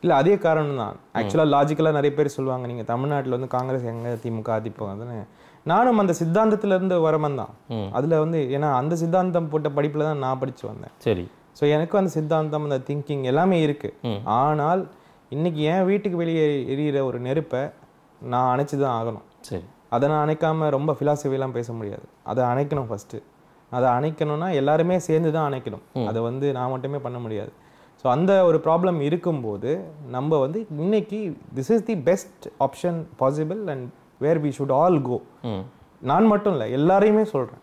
இல்லை அதே காரணம் தான் ஆக்சுவலாக லாஜிக்கலாக நிறைய பேர் சொல்லுவாங்க நீங்கள் தமிழ்நாட்டில் வந்து காங்கிரஸ் எங்கே திமுக அதிமுகன்னு நானும் அந்த சித்தாந்தத்திலேருந்து வரமன் தான் அதில் வந்து ஏன்னா அந்த சித்தாந்தம் போட்ட படிப்பில் தான் நான் படித்து வந்தேன் சரி ஸோ எனக்கும் அந்த சித்தாந்தம் அந்த திங்கிங் எல்லாமே இருக்குது ஆனால் இன்றைக்கி என் வீட்டுக்கு வெளியே எரியிற ஒரு நெருப்பை நான் அணைச்சி தான் ஆகணும் சரி அதை நான் அணைக்காமல் ரொம்ப ஃபிலாசபிலாம் பேச முடியாது அதை அணைக்கணும் ஃபஸ்ட்டு அதை அணைக்கணும்னா எல்லாருமே சேர்ந்து தான் அணைக்கணும் அதை வந்து நான் மட்டுமே பண்ண முடியாது ஸோ அந்த ஒரு ப்ராப்ளம் இருக்கும்போது நம்ம வந்து இன்னைக்கு this is the best option possible and where we should all go நான் மட்டும் இல்லை எல்லாரையுமே சொல்கிறேன்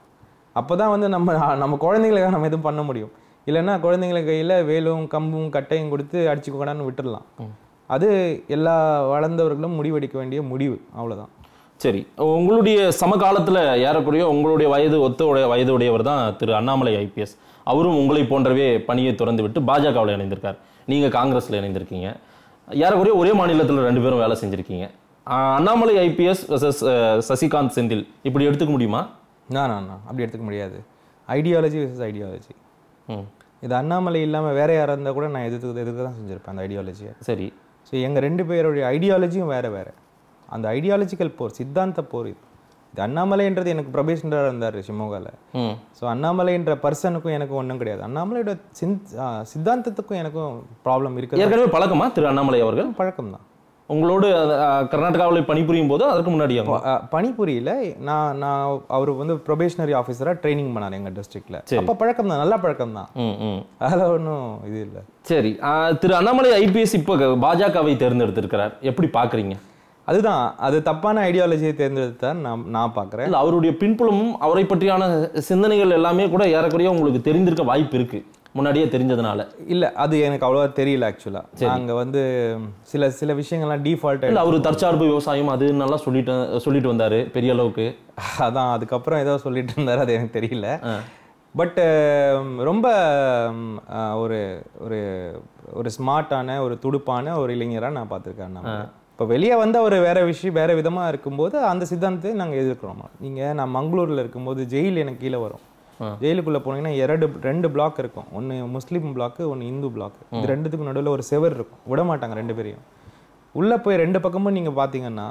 அப்போ தான் வந்து நம்ம நம்ம குழந்தைங்களுக்காக நம்ம எதுவும் பண்ண முடியும் இல்லைன்னா குழந்தைங்கள கையில் வேலும் கம்பும் கட்டையும் கொடுத்து அடிச்சுக்கூடான்னு விட்டுடலாம் அது எல்லா வளர்ந்தவர்களும் முடிவெடுக்க வேண்டிய முடிவு அவ்வளோதான் சரி உங்களுடைய சமகாலத்தில் ஏறக்குறைய உங்களுடைய வயது ஒத்த வயது உடையவர் தான் திரு அண்ணாமலை ஐபிஎஸ் அவரும் உங்களை போன்றவே பணியை திறந்து விட்டு பாஜகவில் இணைந்திருக்கார் நீங்கள் காங்கிரஸில் இணைந்திருக்கீங்க ஏறக்குறைய ஒரே மாநிலத்தில் ரெண்டு பேரும் வேலை செஞ்சுருக்கீங்க அண்ணாமலை ஐபிஎஸ் வர்சஸ் சசிகாந்த் செந்தில் இப்படி எடுத்துக்க முடியுமா நான் நான் அப்படி எடுத்துக்க முடியாது ஐடியாலஜி வர்சஸ் ஐடியாலஜி இது அண்ணாமலை இல்லாமல் வேற யாராக இருந்தால் கூட நான் எதிர்த்து எதிர்த்து தான் செஞ்சுருப்பேன் அந்த ஐடியாலஜியை சரி ஸோ எங்கள் ரெண்டு பேருடைய ஐடியாலஜியும் வேறு வேறு அந்த ஐடியாலஜிக்கல் போர் சித்தாந்த போர் இது இது அண்ணாமலைன்றது எனக்கு பிரபேஷனாக இருந்தார் ஷிமோகாவில் ஸோ அண்ணாமலைன்ற பர்சனுக்கும் எனக்கும் ஒன்றும் கிடையாது அண்ணாமலையோட சித்தாந்தத்துக்கும் எனக்கும் ப்ராப்ளம் இருக்குது ஏற்கனவே பழக்கமா திரு அண்ணாமலை அவர்கள் பழக்கம் தான் உங்களோடு கர்நாடகாவில் பணிபுரியும் போது அதற்கு முன்னாடி பணிபுரியல நான் நான் அவர் வந்து ப்ரொபேஷனரி ஆஃபீஸராக ட்ரைனிங் பண்ணார் எங்கள் டிஸ்ட்ரிக்டில் அப்போ பழக்கம் தான் நல்ல பழக்கம் தான் அதில் ஒன்றும் இது இல்லை சரி திரு அண்ணாமலை ஐபிஎஸ் இப்போ பாஜகவை தேர்ந்தெடுத்திருக்கிறார் எப்படி பார்க்குறீங்க அதுதான் அது தப்பான ஐடியாலஜியை தேர்ந்தெடுத்தான் நான் நான் பார்க்குறேன் இல்லை அவருடைய பின்புலமும் அவரை பற்றியான சிந்தனைகள் எல்லாமே கூட ஏறக்குறைய உங்களுக்கு தெரிந்திருக்க வாய்ப்பு இருக்குது முன்னாடியே தெரிஞ்சதுனால இல்லை அது எனக்கு அவ்வளோவா தெரியல ஆக்சுவலாக அங்கே வந்து சில சில விஷயங்கள்லாம் டிஃபால்ட் இல்லை அவர் தற்சார்பு விவசாயம் அது நல்லா சொல்லிட்டு சொல்லிட்டு வந்தார் பெரிய அளவுக்கு அதான் அதுக்கப்புறம் ஏதோ சொல்லிட்டு இருந்தார் அது எனக்கு தெரியல பட்டு ரொம்ப ஒரு ஒரு ஒரு ஸ்மார்ட்டான ஒரு துடுப்பான ஒரு இளைஞராக நான் பார்த்துருக்கேன் நான் இப்போ வெளியே வந்து அவர் வேறு விஷயம் வேறு விதமாக இருக்கும்போது அந்த சித்தாந்தத்தை நாங்கள் எதிர்க்கிறோம் நீங்கள் நான் மங்களூரில் இருக்கும்போது ஜெயில் எனக்கு கீழே வரும் ஜெயிலுக்குள்ளே போனீங்கன்னா இரண்டு ரெண்டு பிளாக் இருக்கும் ஒன்று முஸ்லீம் பிளாக்கு ஒன்று இந்து பிளாக்கு இது ரெண்டுத்துக்கு நடுவில் ஒரு செவர் இருக்கும் விட மாட்டாங்க ரெண்டு பேரையும் உள்ளே போய் ரெண்டு பக்கமும் நீங்கள் பார்த்தீங்கன்னா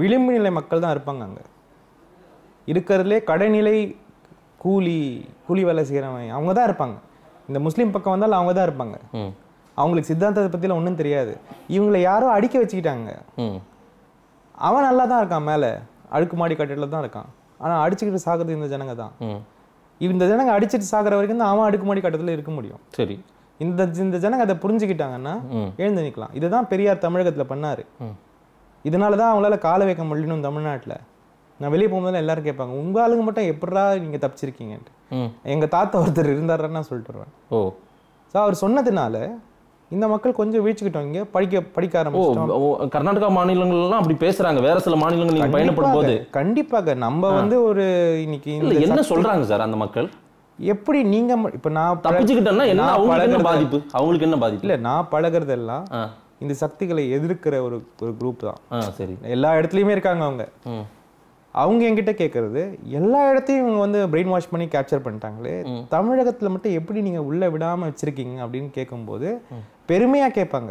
விளிம்பு நிலை மக்கள் தான் இருப்பாங்க அங்கே இருக்கிறதுலே கடைநிலை கூலி கூலி வேலை செய்கிறவங்க அவங்க தான் இருப்பாங்க இந்த முஸ்லீம் பக்கம் வந்தாலும் அவங்க தான் இருப்பாங்க அவங்களுக்கு சித்தாந்தத்தை பற்றிலாம் ஒன்றும் தெரியாது இவங்களை யாரோ அடிக்க வச்சுக்கிட்டாங்க அவன் நல்லா தான் இருக்கான் மேலே அழுக்கு மாடி தான் இருக்கான் ஆனால் அடிச்சுக்கிட்டு சாகிறது இந்த ஜனங்க தான் இந்த ஜனங்க அடிச்சுட்டு சாகிற வரைக்கும் தான் அவன் அடுக்கு மாடி கட்டத்தில் இருக்க முடியும் சரி இந்த இந்த ஜனங்க அதை புரிஞ்சுக்கிட்டாங்கன்னா எழுந்து நிற்கலாம் இதுதான் பெரியார் தமிழகத்தில் பண்ணார் இதனால தான் அவங்களால கால வைக்க முடியணும் தமிழ்நாட்டில் நான் வெளியே போகும்போது எல்லாரும் கேட்பாங்க உங்க ஆளுங்க மட்டும் எப்படா நீங்க தப்பிச்சிருக்கீங்கன்ட்டு எங்க தாத்தா ஒருத்தர் இருந்தாருன்னா நான் சொல்லிட்டு ஓ ஸோ அவர் சொன்னதுனால இந்த மக்கள் கொஞ்சம் வீழ்ச்சிக்கிட்டோம் இங்கே படிக்க படிக்க ஆரம்பிச்சோம் கர்நாடகா மாநிலங்கள்லாம் அப்படி பேசுறாங்க வேற சில மாநிலங்கள் நீங்க பயணப்படும் போது கண்டிப்பாக நம்ம வந்து ஒரு இன்னைக்கு என்ன சொல்றாங்க சார் அந்த மக்கள் எப்படி நீங்க இப்ப நான் தப்பிச்சுக்கிட்டேன்னா என்ன பாதிப்பு அவங்களுக்கு என்ன பாதிப்பு இல்ல நான் எல்லாம் இந்த சக்திகளை எதிர்க்கிற ஒரு ஒரு குரூப் தான் சரி எல்லா இடத்துலயுமே இருக்காங்க அவங்க அவங்க என்கிட்ட கேட்கறது எல்லா இடத்தையும் இவங்க வந்து பிரெயின் வாஷ் பண்ணி கேப்சர் பண்ணிட்டாங்களே தமிழகத்துல மட்டும் எப்படி நீங்க உள்ள விடாம வச்சிருக்கீங்க அப்படின்னு கேட்கும்போது பெருமையாக கேட்பாங்க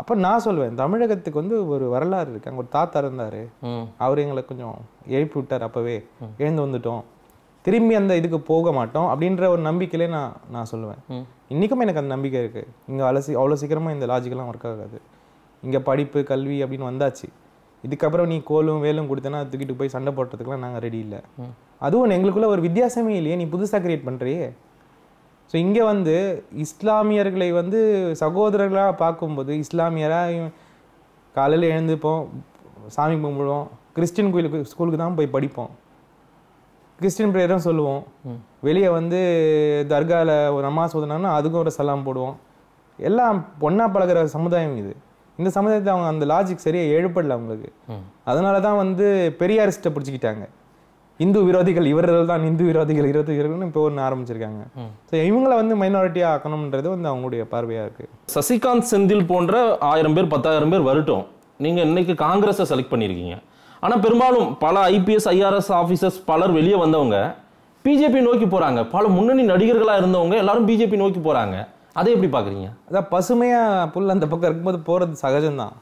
அப்போ நான் சொல்லுவேன் தமிழகத்துக்கு வந்து ஒரு வரலாறு இருக்குது அங்கே ஒரு தாத்தா இருந்தார் அவர் எங்களை கொஞ்சம் எழுப்பி விட்டார் அப்போவே எழுந்து வந்துட்டோம் திரும்பி அந்த இதுக்கு போக மாட்டோம் அப்படின்ற ஒரு நம்பிக்கையிலே நான் நான் சொல்லுவேன் இன்றைக்கும் எனக்கு அந்த நம்பிக்கை இருக்குது இங்கே அலசி அவ்வளோ சீக்கிரமாக இந்த லாஜிக்கெல்லாம் ஒர்க் ஆகாது இங்கே படிப்பு கல்வி அப்படின்னு வந்தாச்சு இதுக்கப்புறம் நீ கோலும் வேலும் கொடுத்தனா தூக்கிட்டு போய் சண்டை போடுறதுக்குலாம் நாங்கள் ரெடி இல்லை அதுவும் எங்களுக்குள்ள ஒரு வித்தியாசமே இல்லையே நீ புதுசாக கிரியேட் பண்ணுறியே ஸோ இங்கே வந்து இஸ்லாமியர்களை வந்து சகோதரர்களாக பார்க்கும்போது இஸ்லாமியராக காலையில் எழுந்துப்போம் சாமி கும்பிடுவோம் கிறிஸ்டின் கோயிலுக்கு ஸ்கூலுக்கு தான் போய் படிப்போம் கிறிஸ்டின் தான் சொல்லுவோம் வெளியே வந்து தர்காவில் ஒரு நமாஸ் ஓதுனாங்கன்னா அதுக்கும் ஒரு சலாம் போடுவோம் எல்லாம் பொண்ணாக பழகிற சமுதாயம் இது இந்த சமுதாயத்தை அவங்க அந்த லாஜிக் சரியாக எழுப்படலை அவங்களுக்கு அதனால தான் வந்து பெரியாரிஸ்ட்டை பிடிச்சிக்கிட்டாங்க இந்து விரோதிகள் இவர்கள் தான் இந்து விரோதிகள் இருந்து இருக்குன்னு இப்போ ஒன்று ஆரம்பிச்சிருக்காங்க ஸோ இவங்களை வந்து மைனாரிட்டியாக ஆக்கணும்ன்றது வந்து அவங்களுடைய பார்வையாக இருக்குது சசிகாந்த் செந்தில் போன்ற ஆயிரம் பேர் பத்தாயிரம் பேர் வரட்டும் நீங்கள் இன்னைக்கு காங்கிரஸை செலக்ட் பண்ணியிருக்கீங்க ஆனால் பெரும்பாலும் பல ஐபிஎஸ் ஐஆர்எஸ் ஆஃபீஸர்ஸ் பலர் வெளியே வந்தவங்க பிஜேபி நோக்கி போகிறாங்க பல முன்னணி நடிகர்களாக இருந்தவங்க எல்லாரும் பிஜேபி நோக்கி போகிறாங்க அதை எப்படி பார்க்குறீங்க அதான் பசுமையாக புல் அந்த பக்கம் இருக்கும்போது போகிறது சகஜம்தான்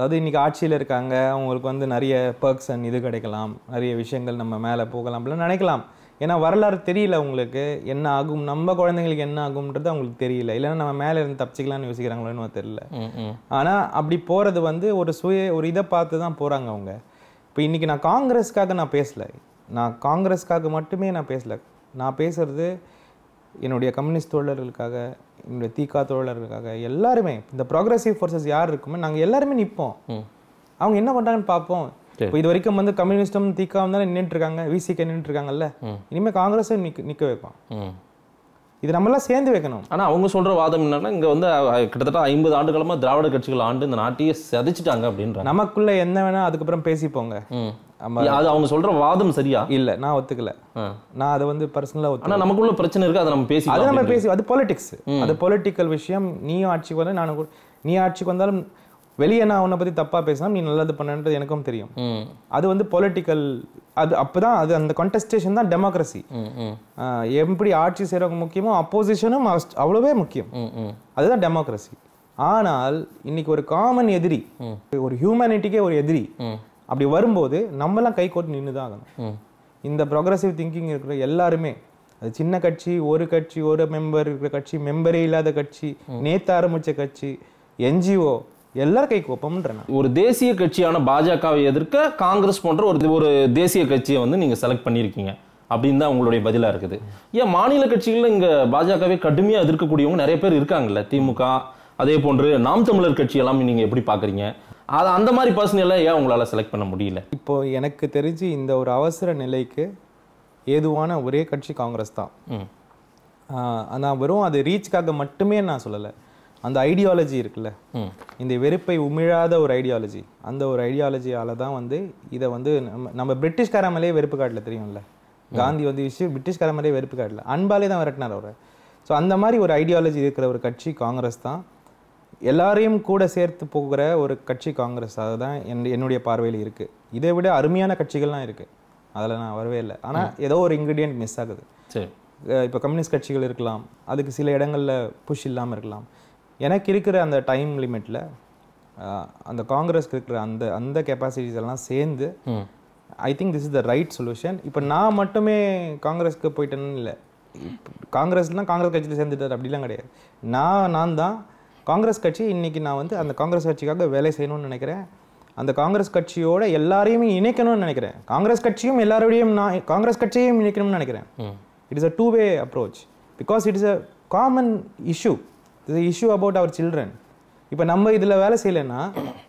அதாவது இன்றைக்கி ஆட்சியில் இருக்காங்க அவங்களுக்கு வந்து நிறைய பர்க்ஸ் அண்ட் இது கிடைக்கலாம் நிறைய விஷயங்கள் நம்ம மேலே போகலாம் நினைக்கலாம் ஏன்னா வரலாறு தெரியல அவங்களுக்கு என்ன ஆகும் நம்ம குழந்தைங்களுக்கு என்ன ஆகும்ன்றது அவங்களுக்கு தெரியல இல்லைன்னா நம்ம மேலே இருந்து தப்பிச்சிக்கலாம்னு யோசிக்கிறாங்களோன்னு தெரியல ஆனால் அப்படி போகிறது வந்து ஒரு சுய ஒரு இதை பார்த்து தான் போகிறாங்க அவங்க இப்போ இன்றைக்கி நான் காங்கிரஸ்க்காக நான் பேசலை நான் காங்கிரஸ்க்காக மட்டுமே நான் பேசலை நான் பேசுகிறது என்னுடைய கம்யூனிஸ்ட் தோழர்களுக்காக என்னுடைய தீகா தோழர்களுக்காக எல்லாருமே இந்த ப்ரோக்ரஸிவ் ஃபோர்ஸஸ் யார் இருக்குமோ நாங்கள் எல்லாருமே நிற்போம் அவங்க என்ன பண்ணுறாங்கன்னு பார்ப்போம் இப்போ இது வரைக்கும் வந்து கம்யூனிஸ்டும் தீக்காவும் தானே நின்றுட்டு இருக்காங்க விசிகே நின்றுட்டு இருக்காங்கல்ல இனிமேல் காங்கிரஸும் நிற்க நிற்க வைப்போம் இது நம்மளாம் சேர்ந்து வைக்கணும் ஆனால் அவங்க சொல்கிற வாதம் என்னன்னா இங்கே வந்து கிட்டத்தட்ட ஐம்பது ஆண்டு காலமாக திராவிட கட்சிகள் ஆண்டு இந்த நாட்டையே சதிச்சிட்டாங்க அப்படின்ற நமக்குள்ளே என்ன வேணால் அதுக்கப்புறம் பேசிப்போங்க அது அவங்க சொல்ற வாதம் சரியா இல்ல நான் ஒத்துக்கல நான் அதை வந்து பர்சனலா ஆனா நமக்குள்ள பிரச்சனை இருக்கு அதை நம்ம பேசி அது நம்ம பேசி அது பொலிட்டிக்ஸ் அது பொலிட்டிக்கல் விஷயம் நீயும் ஆட்சிக்கு வந்தாலும் நானும் நீ ஆட்சிக்கு வந்தாலும் வெளியே நான் உன்னை பத்தி தப்பா பேசினா நீ நல்லது பண்ணன்றது எனக்கும் தெரியும் அது வந்து பொலிட்டிக்கல் அது அப்பதான் அது அந்த கான்டெஸ்டேஷன் தான் டெமோக்ரஸி எப்படி ஆட்சி செய்யறவங்க முக்கியமோ அப்போசிஷனும் அவ்வளவே முக்கியம் அதுதான் டெமோக்ரஸி ஆனால் இன்னைக்கு ஒரு காமன் எதிரி ஒரு ஹியூமனிட்டிக்கே ஒரு எதிரி அப்படி வரும்போது நம்மளாம் கை கோட்டு நின்று தான் ஆகணும் இந்த ப்ரோக்ரஸிவ் திங்கிங் இருக்கிற எல்லாருமே அது சின்ன கட்சி ஒரு கட்சி ஒரு மெம்பர் இருக்கிற கட்சி மெம்பரே இல்லாத கட்சி நேத்து ஆரம்பித்த கட்சி என்ஜிஓ எல்லாரும் கை கோப்பம்ன்றேன் ஒரு தேசிய கட்சியான பாஜகவை எதிர்க்க காங்கிரஸ் போன்ற ஒரு ஒரு தேசிய கட்சியை வந்து நீங்கள் செலக்ட் பண்ணியிருக்கீங்க அப்படின்னு தான் உங்களுடைய பதிலாக இருக்குது ஏன் மாநில கட்சிகளில் இங்கே பாஜகவே கடுமையாக எதிர்க்கக்கூடியவங்க நிறைய பேர் இருக்காங்கல்ல திமுக அதே போன்று நாம் தமிழர் கட்சியெல்லாம் நீங்கள் எப்படி பார்க்குறீங்க அது அந்த மாதிரி பர்சனெல்லாம் ஏன் உங்களால் செலக்ட் பண்ண முடியல இப்போ எனக்கு தெரிஞ்சு இந்த ஒரு அவசர நிலைக்கு ஏதுவான ஒரே கட்சி காங்கிரஸ் தான் நான் வெறும் அது ரீச்சுக்காக மட்டுமே நான் சொல்லலை அந்த ஐடியாலஜி இருக்குல்ல இந்த வெறுப்பை உமிழாத ஒரு ஐடியாலஜி அந்த ஒரு ஐடியாலஜியால் தான் வந்து இதை வந்து நம்ம நம்ம பிரிட்டிஷ்கார மேலேயே வெறுப்பு காட்டில் தெரியும்ல காந்தி வந்து விஷயம் பிரிட்டிஷ்கார மேலேயே வெறுப்பு காட்டில் அன்பாலே தான் விரட்டினார் அவர் ஸோ அந்த மாதிரி ஒரு ஐடியாலஜி இருக்கிற ஒரு கட்சி காங்கிரஸ் தான் எல்லாரையும் கூட சேர்த்து போகிற ஒரு கட்சி காங்கிரஸ் தான் என் என்னுடைய பார்வையில் இருக்குது இதை விட அருமையான கட்சிகள்லாம் இருக்குது அதில் நான் வரவே இல்லை ஆனால் ஏதோ ஒரு இன்க்ரீடியன்ட் மிஸ் ஆகுது சரி இப்போ கம்யூனிஸ்ட் கட்சிகள் இருக்கலாம் அதுக்கு சில இடங்களில் புஷ் இல்லாமல் இருக்கலாம் எனக்கு இருக்கிற அந்த டைம் லிமிட்டில் அந்த காங்கிரஸ்க்கு இருக்கிற அந்த அந்த கெப்பாசிட்டிஸ் எல்லாம் சேர்ந்து I think this is the right solution இப்போ நான் மட்டுமே காங்கிரஸ்க்கு போயிட்டேன்னு இல்லை காங்கிரஸ்லாம் காங்கிரஸ் கட்சியில் சேர்ந்துட்டார் அப்படிலாம் கிடையாது நான் நான் தான் காங்கிரஸ் கட்சி இன்றைக்கி நான் வந்து அந்த காங்கிரஸ் கட்சிக்காக வேலை செய்யணும்னு நினைக்கிறேன் அந்த காங்கிரஸ் கட்சியோட எல்லாரையும் இணைக்கணும்னு நினைக்கிறேன் காங்கிரஸ் கட்சியும் எல்லாரோடையும் நான் காங்கிரஸ் கட்சியையும் இணைக்கணும்னு நினைக்கிறேன் it is a two way approach because it is a common issue it's issue about our children இப்போ நம்ம இதில் வேலை செய்யலைன்னா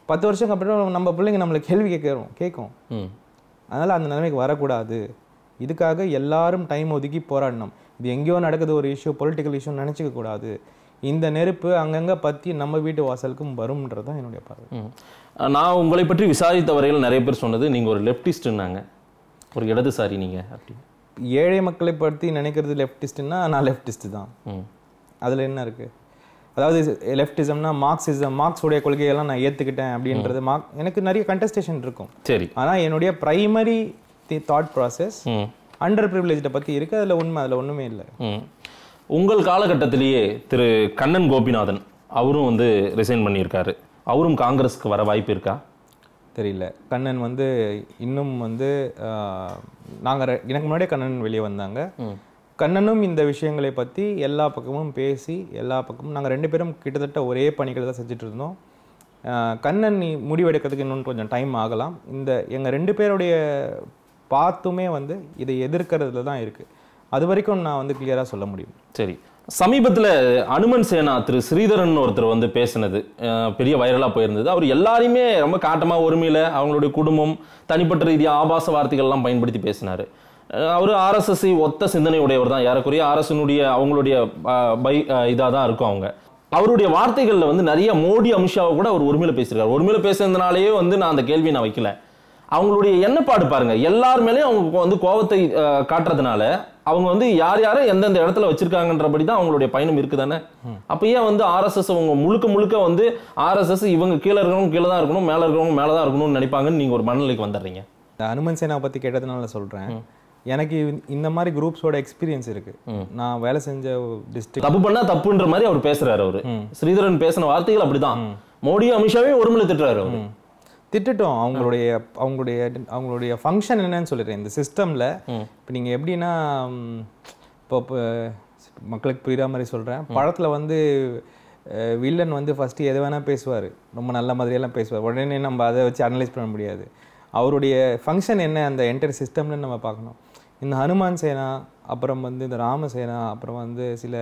பத்து வருஷம் அப்புறம் நம்ம பிள்ளைங்க நம்மளை கேள்வி கேட்குறோம் கேட்கும் அதனால் அந்த நிலைமைக்கு வரக்கூடாது இதுக்காக எல்லாரும் டைம் ஒதுக்கி போராடணும் இது எங்கேயோ நடக்குது ஒரு இஷ்யூ பொலிட்டிக்கல் இஷ்யூன்னு நினச்சிக்க கூடாது இந்த நெருப்பு அங்கங்கே பற்றி நம்ம வீட்டு வாசலுக்கும் வரும்ன்றது தான் என்னுடைய பார்வை நான் உங்களை பற்றி விசாரித்த வரையில் நிறைய பேர் சொன்னது நீங்கள் ஒரு லெஃப்டிஸ்ட்டுன்னாங்க ஒரு இடதுசாரி நீங்கள் அப்படி ஏழை மக்களை பற்றி நினைக்கிறது லெஃப்டிஸ்ட்னா நான் லெஃப்டிஸ்ட்டு தான் அதில் என்ன இருக்குது அதாவது லெஃப்டிசம்னா மார்க்சிசம் மார்க்ஸோடைய கொள்கையெல்லாம் நான் ஏற்றுக்கிட்டேன் அப்படின்றது மார்க் எனக்கு நிறைய கண்டஸ்டேஷன் இருக்கும் சரி ஆனால் என்னுடைய ப்ரைமரி தாட் ப்ராசஸ் அண்டர் ப்ரிவிலேஜை பற்றி இருக்குது அதில் உண்மை அதில் ஒன்றுமே இல்லை உங்கள் காலகட்டத்திலேயே திரு கண்ணன் கோபிநாதன் அவரும் வந்து ரிசைன் பண்ணியிருக்காரு அவரும் காங்கிரஸுக்கு வர வாய்ப்பு இருக்கா தெரியல கண்ணன் வந்து இன்னும் வந்து நாங்கள் எனக்கு முன்னாடியே கண்ணன் வெளியே வந்தாங்க கண்ணனும் இந்த விஷயங்களை பற்றி எல்லா பக்கமும் பேசி எல்லா பக்கமும் நாங்கள் ரெண்டு பேரும் கிட்டத்தட்ட ஒரே பணிகளை தான் செஞ்சுட்டு இருந்தோம் கண்ணன் முடிவெடுக்கிறதுக்கு இன்னும் கொஞ்சம் டைம் ஆகலாம் இந்த எங்கள் ரெண்டு பேருடைய பார்த்துமே வந்து இதை எதிர்க்கிறதுல தான் இருக்குது அது வரைக்கும் நான் வந்து கிளியராக சொல்ல முடியும் சரி சமீபத்தில் அனுமன் சேனா திரு ஸ்ரீதரன் ஒருத்தர் வந்து பேசினது பெரிய வைரலாக போயிருந்தது அவர் எல்லாரையுமே ரொம்ப காட்டமாக ஒருமையில் அவங்களுடைய குடும்பம் தனிப்பட்ட ரீதியாக ஆபாச வார்த்தைகள்லாம் பயன்படுத்தி பேசினார் அவர் ஆர்எஸ்எஸ்சி ஒத்த சிந்தனை உடையவர் தான் ஏறக்குறைய அரசினுடைய அவங்களுடைய பை இதாக தான் இருக்கும் அவங்க அவருடைய வார்த்தைகளில் வந்து நிறைய மோடி அமித்ஷாவை கூட அவர் உரிமையில் பேசியிருக்காரு உரிமையில் பேசுறதுனாலேயே வந்து நான் அந்த கேள்வி நான் வைக்கல அவங்களுடைய எண்ணப்பாடு பாருங்க எல்லார் மேலேயும் அவங்க வந்து கோபத்தை காட்டுறதுனால அவங்க வந்து யார் யார் எந்தெந்த இடத்துல வச்சிருக்காங்கன்றபடி தான் அவங்களுடைய பயணம் இருக்கு தானே அப்போ ஏன் வந்து ஆர்எஸ்எஸ் அவங்க முழுக்க முழுக்க வந்து ஆர்எஸ்எஸ் இவங்க கீழே இருக்கிறவங்க கீழே தான் இருக்கணும் மேலே இருக்கிறவங்க மேலே தான் இருக்கணும்னு நினைப்பாங்கன்னு நீங்கள் ஒரு மனநிலைக்கு வந்துடுறீங்க இந்த அனுமன் சேனா பற்றி கேட்டதுனால சொல்கிறேன் எனக்கு இந்த மாதிரி குரூப்ஸோட எக்ஸ்பீரியன்ஸ் இருக்கு நான் வேலை செஞ்ச டிஸ்ட்ரிக்ட் தப்பு பண்ணா தப்புன்ற மாதிரி அவர் பேசுறாரு அவரு ஸ்ரீதரன் பேசின வார்த்தைகள் அப்படிதான் மோடி அமித்ஷாவையும் ஒருமுறை திட்டுறாரு அவர் திட்டுட்டோம் அவங்களுடைய அவங்களுடைய அவங்களுடைய ஃபங்க்ஷன் என்னன்னு சொல்லிடுறேன் இந்த சிஸ்டமில் இப்போ நீங்கள் எப்படின்னா இப்போ மக்களுக்கு புரியுற மாதிரி சொல்கிறேன் படத்தில் வந்து வில்லன் வந்து ஃபஸ்ட்டு எது வேணால் பேசுவார் ரொம்ப நல்ல மாதிரியெல்லாம் பேசுவார் உடனே நம்ம அதை வச்சு அனலைஸ் பண்ண முடியாது அவருடைய ஃபங்க்ஷன் என்ன அந்த என்டர் சிஸ்டம்னு நம்ம பார்க்கணும் இந்த ஹனுமான் சேனா அப்புறம் வந்து இந்த ராமசேனா அப்புறம் வந்து சில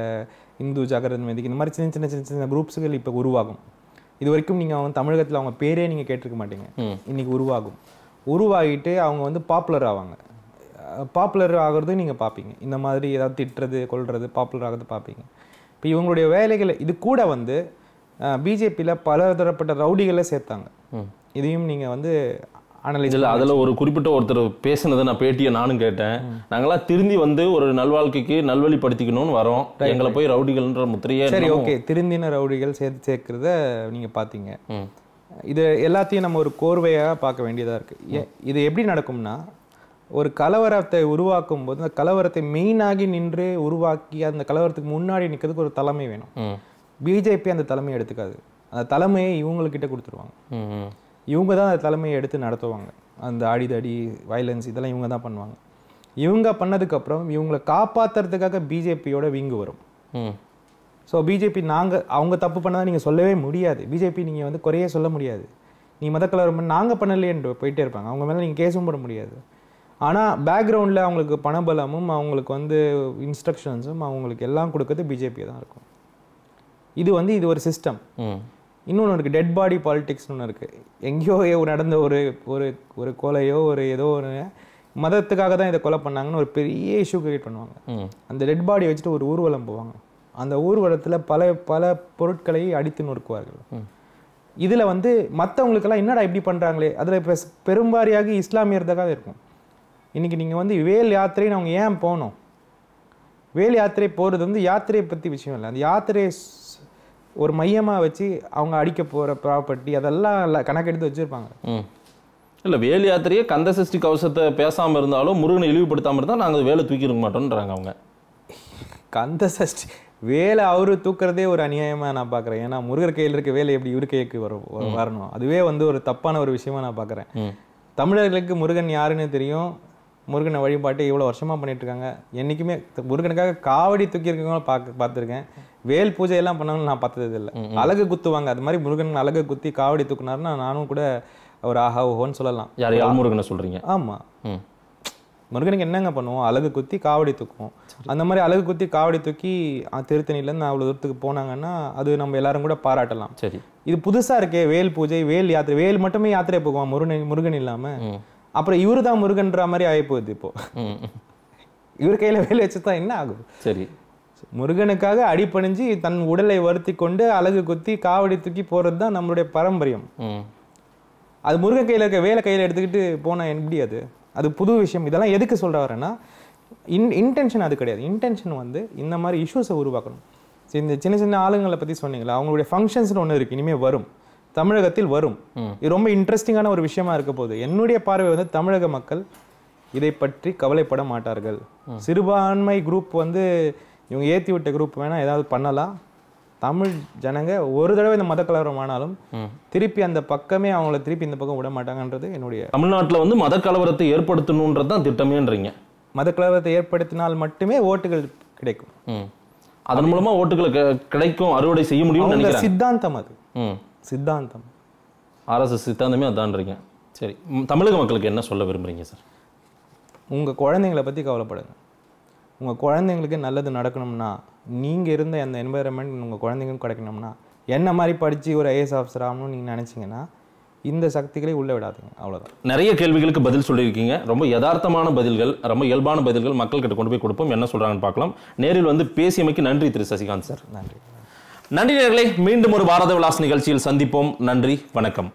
இந்து ஜாகிரத வேதிக்கு இந்த மாதிரி சின்ன சின்ன சின்ன சின்ன குரூப்ஸுகள் இப்போ உருவாகும் இது வரைக்கும் நீங்கள் அவங்க தமிழகத்தில் அவங்க பேரே நீங்கள் கேட்டிருக்க மாட்டீங்க இன்னைக்கு உருவாகும் உருவாகிட்டு அவங்க வந்து பாப்புலர் ஆவாங்க பாப்புலர் ஆகிறது நீங்கள் பார்ப்பீங்க இந்த மாதிரி ஏதாவது திட்டுறது கொள்வது பாப்புலர் ஆகிறது பார்ப்பீங்க இப்போ இவங்களுடைய வேலைகளை இது கூட வந்து பிஜேபியில் பல தரப்பட்ட ரவுடிகளை சேர்த்தாங்க இதையும் நீங்கள் வந்து அனலைஸ் இல்லை அதில் ஒரு குறிப்பிட்ட ஒருத்தர் பேசினதை நான் பேட்டியை நானும் கேட்டேன் நாங்களாம் திருந்தி வந்து ஒரு நல்வாழ்க்கைக்கு நல்வழிப்படுத்திக்கணும்னு வரோம் எங்களை போய் ரவுடிகள்ன்ற முத்திரையே சரி ஓகே திருந்தின ரவுடிகள் சேர்த்து சேர்க்கிறத நீங்கள் பார்த்தீங்க இது எல்லாத்தையும் நம்ம ஒரு கோர்வையாக பார்க்க வேண்டியதாக இருக்குது இது எப்படி நடக்கும்னா ஒரு கலவரத்தை உருவாக்கும் போது அந்த கலவரத்தை மெயினாகி நின்று உருவாக்கி அந்த கலவரத்துக்கு முன்னாடி நிற்கிறதுக்கு ஒரு தலைமை வேணும் பிஜேபி அந்த தலைமையை எடுத்துக்காது அந்த தலைமையை இவங்கக்கிட்ட கொடுத்துருவாங்க இவங்க தான் அதை தலைமையை எடுத்து நடத்துவாங்க அந்த அடிதடி வயலன்ஸ் இதெல்லாம் இவங்க தான் பண்ணுவாங்க இவங்க பண்ணதுக்கப்புறம் இவங்களை காப்பாற்றுறதுக்காக பிஜேபியோட வீங்கு வரும் ஸோ பிஜேபி நாங்கள் அவங்க தப்பு பண்ணால் நீங்கள் சொல்லவே முடியாது பிஜேபி நீங்கள் வந்து குறையே சொல்ல முடியாது நீ மத கலவரம் நாங்கள் பண்ணலையேன்ட்டு போயிட்டே இருப்பாங்க அவங்க மேலே நீங்கள் கேஸும் போட முடியாது ஆனால் பேக்ரவுண்டில் அவங்களுக்கு பணபலமும் அவங்களுக்கு வந்து இன்ஸ்ட்ரக்ஷன்ஸும் அவங்களுக்கு எல்லாம் கொடுக்கறது பிஜேபி தான் இருக்கும் இது வந்து இது ஒரு சிஸ்டம் இன்னொன்று இருக்குது டெட் பாடி பாலிடிக்ஸ்னு ஒன்று இருக்குது எங்கேயோ நடந்த ஒரு ஒரு ஒரு கொலையோ ஒரு ஏதோ ஒரு மதத்துக்காக தான் இதை கொலை பண்ணாங்கன்னு ஒரு பெரிய இஷ்யூ கிரியேட் பண்ணுவாங்க அந்த டெட் பாடி வச்சுட்டு ஒரு ஊர்வலம் போவாங்க அந்த ஊர்வலத்தில் பல பல பொருட்களை அடித்து நொறுக்குவார்கள் இதில் வந்து மற்றவங்களுக்கெல்லாம் என்னடா இப்படி பண்ணுறாங்களே அதில் இப்போ பெரும்பாரியாக இஸ்லாமியர்தக்காக இருக்கும் இன்றைக்கி நீங்கள் வந்து வேல் யாத்திரைன்னு அவங்க ஏன் போகணும் வேல் யாத்திரை போகிறது வந்து யாத்திரையை பற்றி விஷயம் இல்லை அந்த யாத்திரையை ஒரு மையமாக வச்சு அவங்க அடிக்க போகிற ப்ராப்பர்ட்டி அதெல்லாம் கணக்கெடுத்து வச்சுருப்பாங்க இல்லை வேலு யாத்திரையே கந்த சிருஷ்டி கவசத்தை பேசாமல் இருந்தாலும் முருகனை இழிவுபடுத்தாமல் இருந்தால் நாங்கள் வேலை தூக்கிருக்க மாட்டோன்றாங்க அவங்க கந்த சஷ்டி வேலை அவரு தூக்குறதே ஒரு அநியாயமாக நான் பார்க்குறேன் ஏன்னா முருகர் கையில் இருக்க வேலை எப்படி இவர் கைக்கு வரும் வரணும் அதுவே வந்து ஒரு தப்பான ஒரு விஷயமா நான் பார்க்குறேன் தமிழர்களுக்கு முருகன் யாருன்னு தெரியும் முருகனை வழிபாட்டு இவ்வளோ வருஷமாக பண்ணிகிட்ருக்காங்க என்றைக்குமே முருகனுக்காக காவடி தூக்கியிருக்கவங்களும் பார்க்க பார்த்துருக்கேன் வேல் பூஜையெல்லாம் பண்ணவங்களும் நான் பார்த்தது இல்லை அழகு குத்துவாங்க அது மாதிரி முருகன் அழகு குத்தி காவடி தூக்குனாருன்னா நானும் கூட ஒரு ஆஹா ஓஹோன்னு சொல்லலாம் யார் முருகனை சொல்கிறீங்க ஆமாம் முருகனுக்கு என்னங்க பண்ணுவோம் அழகு குத்தி காவடி தூக்குவோம் அந்த மாதிரி அழகு குத்தி காவடி தூக்கி திருத்தணியிலேருந்து அவ்வளோ தூரத்துக்கு போனாங்கன்னா அது நம்ம எல்லாரும் கூட பாராட்டலாம் சரி இது புதுசாக இருக்கே வேல் பூஜை வேல் யாத்திரை வேல் மட்டுமே யாத்திரை போகுவான் முருகன் முருகன் இல்லாமல் அப்புறம் இவரு தான் முருகன்ற மாதிரி ஆகிப்போகுது இப்போ இவர் கையில் வேலை வச்சு தான் என்ன ஆகும் சரி முருகனுக்காக அடிப்பணிஞ்சு தன் உடலை வருத்தி கொண்டு அழகு குத்தி காவடி தூக்கி போறது தான் நம்மளுடைய பாரம்பரியம் அது முருகன் கையில் இருக்க வேலை கையில் எடுத்துக்கிட்டு போனால் எப்படி அது அது புது விஷயம் இதெல்லாம் எதுக்கு சொல்ல வரேன்னா இன் இன்டென்ஷன் அது கிடையாது இன்டென்ஷன் வந்து இந்த மாதிரி இஷ்யூஸை உருவாக்கணும் இந்த சின்ன சின்ன ஆளுங்களை பற்றி சொன்னீங்களா அவங்களுடைய ஃபங்க்ஷன்ஸ்னு ஒன்று இருக்குது இனிமேல் வரும் தமிழகத்தில் வரும் இது ரொம்ப இன்ட்ரெஸ்டிங்கான ஒரு விஷயமா இருக்க போகுது என்னுடைய பார்வை வந்து தமிழக மக்கள் இதை பற்றி கவலைப்பட மாட்டார்கள் சிறுபான்மை குரூப் வந்து இவங்க ஏற்றி விட்ட குரூப் வேணால் ஏதாவது பண்ணலாம் தமிழ் ஜனங்க ஒரு தடவை இந்த மத கலவரம் ஆனாலும் திருப்பி அந்த பக்கமே அவங்கள திருப்பி இந்த பக்கம் விட மாட்டாங்கன்றது என்னுடைய தமிழ்நாட்டில் வந்து மத கலவரத்தை ஏற்படுத்தணுன்றது தான் திட்டமேன்றீங்க மத கலவரத்தை ஏற்படுத்தினால் மட்டுமே ஓட்டுகள் கிடைக்கும் அதன் மூலமா ஓட்டுகளை கிடைக்கும் அறுவடை செய்ய முடியும் சித்தாந்தம் அது சித்தாந்தம் ஆர்எஸ்எஸ் சித்தாந்தமே இருக்கேன் சரி தமிழக மக்களுக்கு என்ன சொல்ல விரும்புகிறீங்க சார் உங்கள் குழந்தைங்களை பற்றி கவலைப்படுங்க உங்கள் குழந்தைங்களுக்கு நல்லது நடக்கணும்னா நீங்கள் இருந்த அந்த என்வைரன்மெண்ட் உங்கள் குழந்தைங்களும் கிடைக்கணும்னா என்ன மாதிரி படித்து ஒரு ஐஏஎஸ் ஆஃபீஸர் ஆகணும்னு நீங்கள் நினச்சிங்கன்னா இந்த சக்திகளை உள்ளே விடாதீங்க அவ்வளோதான் நிறைய கேள்விகளுக்கு பதில் சொல்லியிருக்கீங்க ரொம்ப யதார்த்தமான பதில்கள் ரொம்ப இயல்பான பதில்கள் மக்கள்கிட்ட கொண்டு போய் கொடுப்போம் என்ன சொல்கிறாங்கன்னு பார்க்கலாம் நேரில் வந்து பேசியமைக்கு நன்றி திரு சசிகாந்த் சார் நன்றி நன்றி நேர்களை மீண்டும் ஒரு பாரத விலாஸ் நிகழ்ச்சியில் சந்திப்போம் நன்றி வணக்கம்